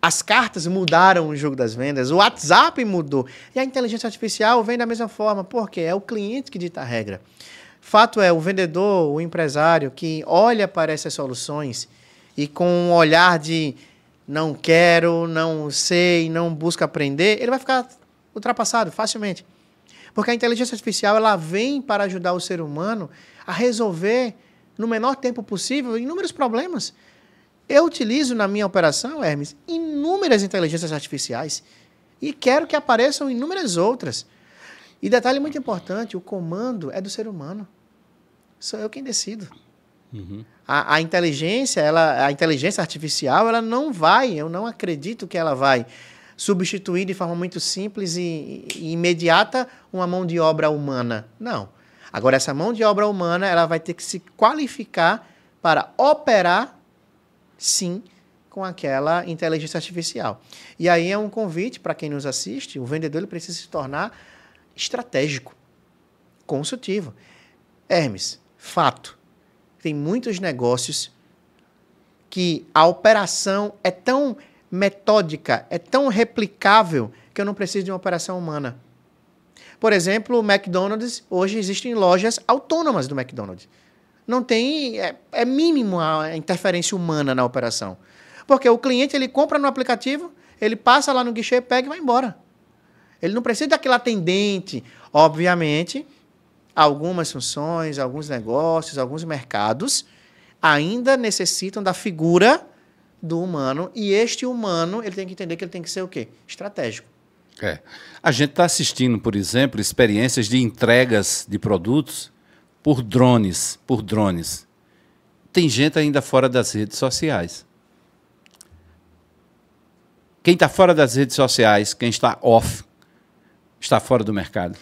As cartas mudaram o jogo das vendas, o WhatsApp mudou. E a inteligência artificial vem da mesma forma, porque é o cliente que dita a regra. Fato é, o vendedor, o empresário que olha para essas soluções e com um olhar de não quero, não sei, não busca aprender, ele vai ficar ultrapassado facilmente. Porque a inteligência artificial ela vem para ajudar o ser humano a resolver no menor tempo possível inúmeros problemas. Eu utilizo na minha operação, Hermes, inúmeras inteligências artificiais e quero que apareçam inúmeras outras. E detalhe muito importante: o comando é do ser humano. Sou eu quem decido. Uhum. A, a, inteligência, ela, a inteligência artificial, ela não vai, eu não acredito que ela vai substituir de forma muito simples e, e imediata uma mão de obra humana. Não. Agora, essa mão de obra humana, ela vai ter que se qualificar para operar sim com aquela inteligência artificial. E aí é um convite para quem nos assiste, o vendedor ele precisa se tornar estratégico, consultivo. Hermes, fato, tem muitos negócios que a operação é tão metódica, é tão replicável que eu não preciso de uma operação humana. Por exemplo, o McDonald's, hoje existem lojas autônomas do McDonald's não tem. É, é mínimo a interferência humana na operação. Porque o cliente ele compra no aplicativo, ele passa lá no guichê, pega e vai embora. Ele não precisa daquele atendente. Obviamente, algumas funções, alguns negócios, alguns mercados ainda necessitam da figura do humano. E este humano, ele tem que entender que ele tem que ser o quê? Estratégico. É. A gente está assistindo, por exemplo, experiências de entregas de produtos por drones, por drones. Tem gente ainda fora das redes sociais. Quem está fora das redes sociais, quem está off, está fora do mercado.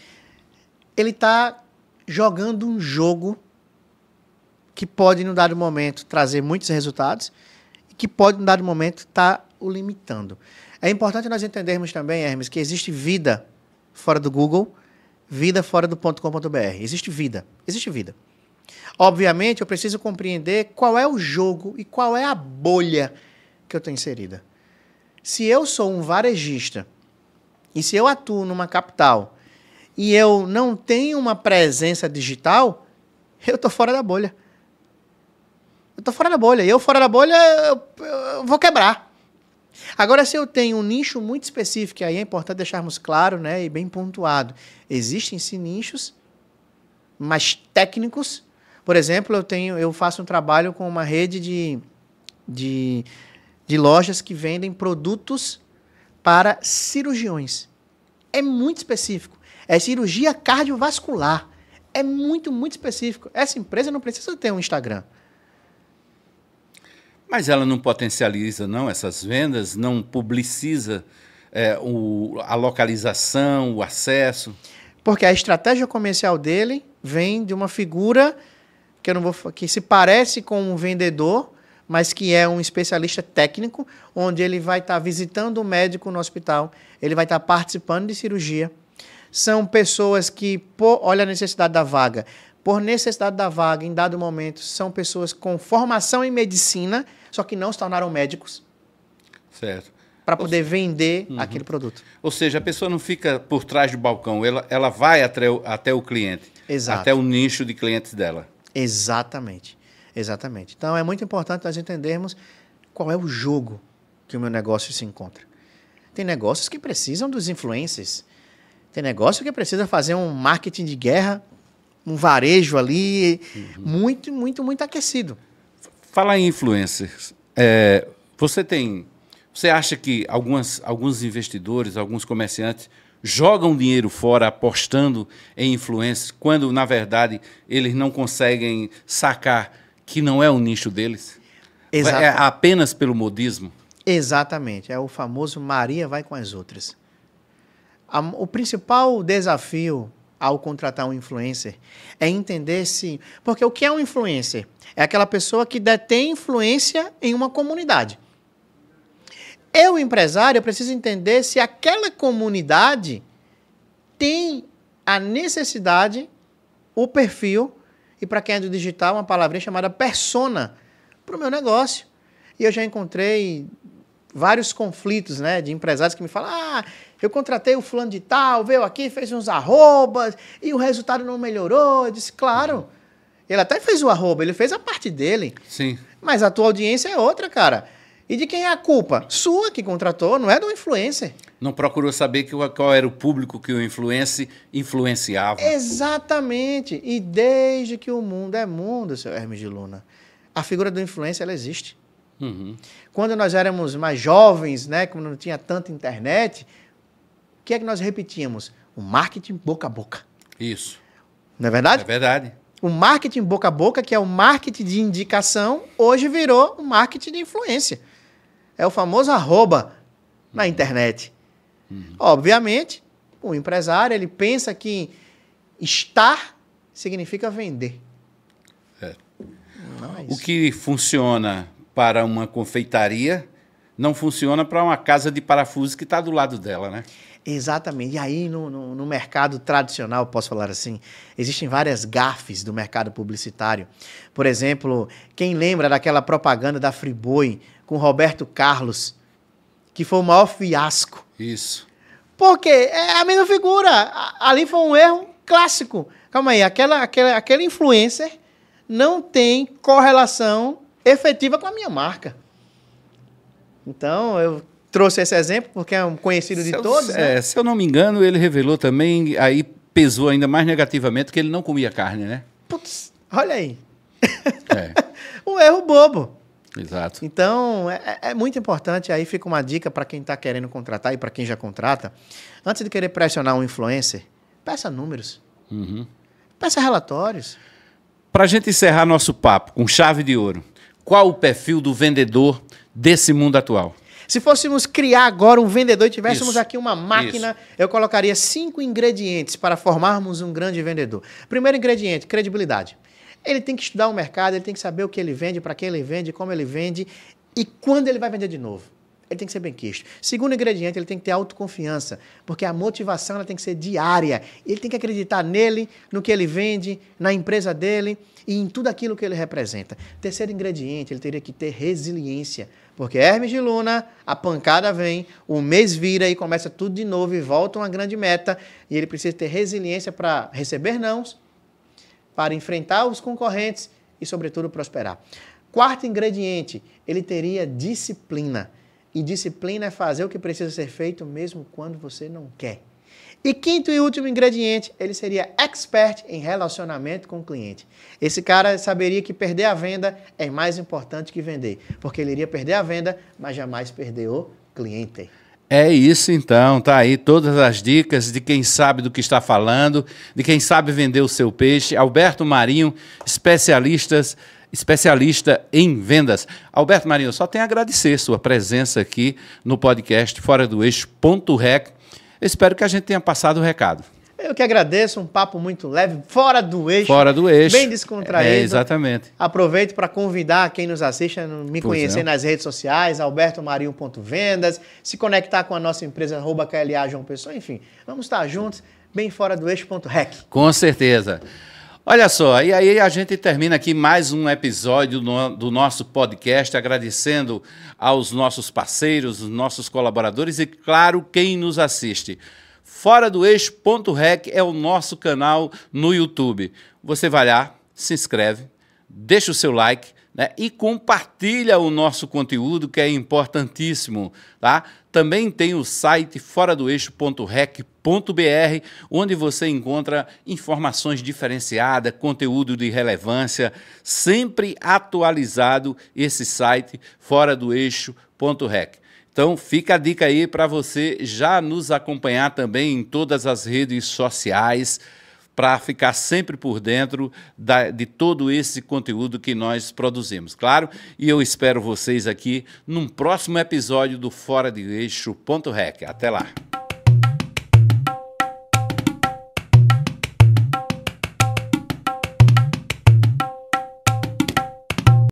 Ele está jogando um jogo que pode, num dado momento, trazer muitos resultados e que pode, num dado momento, estar tá o limitando. É importante nós entendermos também, Hermes, que existe vida fora do Google vidaforadoponto.com.br. Existe vida, existe vida. Obviamente, eu preciso compreender qual é o jogo e qual é a bolha que eu estou inserida. Se eu sou um varejista e se eu atuo numa capital e eu não tenho uma presença digital, eu estou fora da bolha. Eu estou fora da bolha. E eu fora da bolha, eu, eu, eu vou quebrar. Agora, se eu tenho um nicho muito específico, aí é importante deixarmos claro né, e bem pontuado. Existem sim nichos mais técnicos. Por exemplo, eu, tenho, eu faço um trabalho com uma rede de, de, de lojas que vendem produtos para cirurgiões. É muito específico. É cirurgia cardiovascular. É muito, muito específico. Essa empresa não precisa ter um Instagram. Mas ela não potencializa não essas vendas, não publiciza é, o, a localização, o acesso. Porque a estratégia comercial dele vem de uma figura que eu não vou que se parece com um vendedor, mas que é um especialista técnico, onde ele vai estar tá visitando o um médico no hospital, ele vai estar tá participando de cirurgia. São pessoas que, pô, olha a necessidade da vaga por necessidade da vaga em dado momento, são pessoas com formação em medicina, só que não se tornaram médicos. Certo. Para poder vender uhum. aquele produto. Ou seja, a pessoa não fica por trás do balcão, ela, ela vai até o, até o cliente. Exato. Até o nicho de clientes dela. Exatamente. Exatamente. Então é muito importante nós entendermos qual é o jogo que o meu negócio se encontra. Tem negócios que precisam dos influencers. Tem negócio que precisa fazer um marketing de guerra um varejo ali, uhum. muito, muito, muito aquecido. Falar em influencers, é, você tem. Você acha que algumas, alguns investidores, alguns comerciantes jogam dinheiro fora apostando em influencers, quando, na verdade, eles não conseguem sacar que não é o nicho deles? Exato. É apenas pelo modismo? Exatamente. É o famoso Maria vai com as outras. o principal desafio ao contratar um influencer é entender se. Porque o que é um influencer? É aquela pessoa que detém influência em uma comunidade. Eu, empresário, preciso entender se aquela comunidade tem a necessidade, o perfil, e para quem é do digital, uma palavrinha chamada persona para o meu negócio. E eu já encontrei vários conflitos né, de empresários que me falam: ah, eu contratei o fulano de tal, veio aqui, fez uns arrobas e o resultado não melhorou. Eu disse, claro. Ele até fez o arroba, ele fez a parte dele. Sim. Mas a tua audiência é outra, cara. E de quem é a culpa? Sua que contratou, não é do influencer. Não procurou saber que, qual era o público que o influencer influenciava. Exatamente. E desde que o mundo é mundo, seu Hermes de Luna, a figura do influencer ela existe. Uhum. Quando nós éramos mais jovens, né, quando não tinha tanta internet, que é que nós repetíamos? O marketing boca a boca. Isso. Não é verdade? É verdade. O marketing boca a boca, que é o marketing de indicação, hoje virou o marketing de influência. É o famoso arroba na uhum. internet. Uhum. Obviamente, o empresário ele pensa que estar significa vender. É. É o que funciona para uma confeitaria não funciona para uma casa de parafusos que está do lado dela, né? Exatamente. E aí, no, no, no, mercado tradicional, posso falar assim, existem várias gafes do mercado publicitário. Por exemplo, quem lembra daquela propaganda da Friboi com Roberto Carlos, que foi o maior fiasco? Isso. Porque é a mesma figura. Ali foi um erro clássico. Calma aí, aquela, aquela, aquele influencer não tem correlação efetiva com a minha marca. Então, eu trouxe esse exemplo porque é um conhecido se de eu, todos. Né? É, né? Se eu não me engano, ele revelou também, aí pesou ainda mais negativamente, que ele não comia carne, né? Putz, olha aí. É. um erro bobo. Exato. Então, é, é, é, muito importante. Aí fica uma dica para quem está querendo contratar e para quem já contrata. Antes de querer pressionar um influencer, peça números. Uhum. Peça relatórios. Para a gente encerrar nosso papo com chave de ouro, qual o perfil do vendedor desse mundo atual? Se fôssemos criar agora um vendedor e tivéssemos Isso. aqui uma máquina, Isso. eu colocaria cinco ingredientes para formarmos um grande vendedor. Primeiro ingrediente, credibilidade. Ele tem que estudar o mercado, ele tem que saber o que ele vende, para quem ele vende, como ele vende e quando ele vai vender de novo. Ele tem que ser bem quisto. Segundo ingrediente, ele tem que ter autoconfiança, porque a motivação ela tem que ser diária. Ele tem que acreditar nele, no que ele vende, na empresa dele e em tudo aquilo que ele representa. Terceiro ingrediente, ele teria que ter resiliência, porque Hermes de Luna, a pancada vem, o mês vira e começa tudo de novo e volta uma grande meta. E ele precisa ter resiliência para receber nãos, para enfrentar os concorrentes e, sobretudo, prosperar. Quarto ingrediente, ele teria disciplina. E disciplina é fazer o que precisa ser feito mesmo quando você não quer. E quinto e último ingrediente, ele seria expert em relacionamento com o cliente. Esse cara saberia que perder a venda é mais importante que vender, porque ele iria perder a venda, mas jamais perder o cliente. É isso então, tá aí todas as dicas de quem sabe do que está falando, de quem sabe vender o seu peixe. Alberto Marinho, especialistas, especialista em vendas. Alberto Marinho, só tenho a agradecer sua presença aqui no podcast Fora do Eixo.rec. Eu espero que a gente tenha passado o recado. Eu que agradeço, um papo muito leve, fora do eixo. Fora do eixo. Bem descontraído. É, exatamente. Aproveito para convidar quem nos assiste a me pois conhecer não. nas redes sociais, albertomarinho.vendas, se conectar com a nossa empresa, arroba KLA João Pessoa, enfim. Vamos estar juntos, bem fora do eixo.rec. Com certeza. Olha só, e aí a gente termina aqui mais um episódio do nosso podcast, agradecendo aos nossos parceiros, nossos colaboradores e, claro, quem nos assiste. Fora do Eixo.rec é o nosso canal no YouTube. Você vai lá, se inscreve, deixa o seu like né? e compartilha o nosso conteúdo, que é importantíssimo. Tá? Também tem o site fora do eixo.rec.br, onde você encontra informações diferenciadas, conteúdo de relevância, sempre atualizado esse site fora do eixo.rec. Então fica a dica aí para você já nos acompanhar também em todas as redes sociais para ficar sempre por dentro da, de todo esse conteúdo que nós produzimos, claro? E eu espero vocês aqui num próximo episódio do Fora de Eixo.rec. Até lá!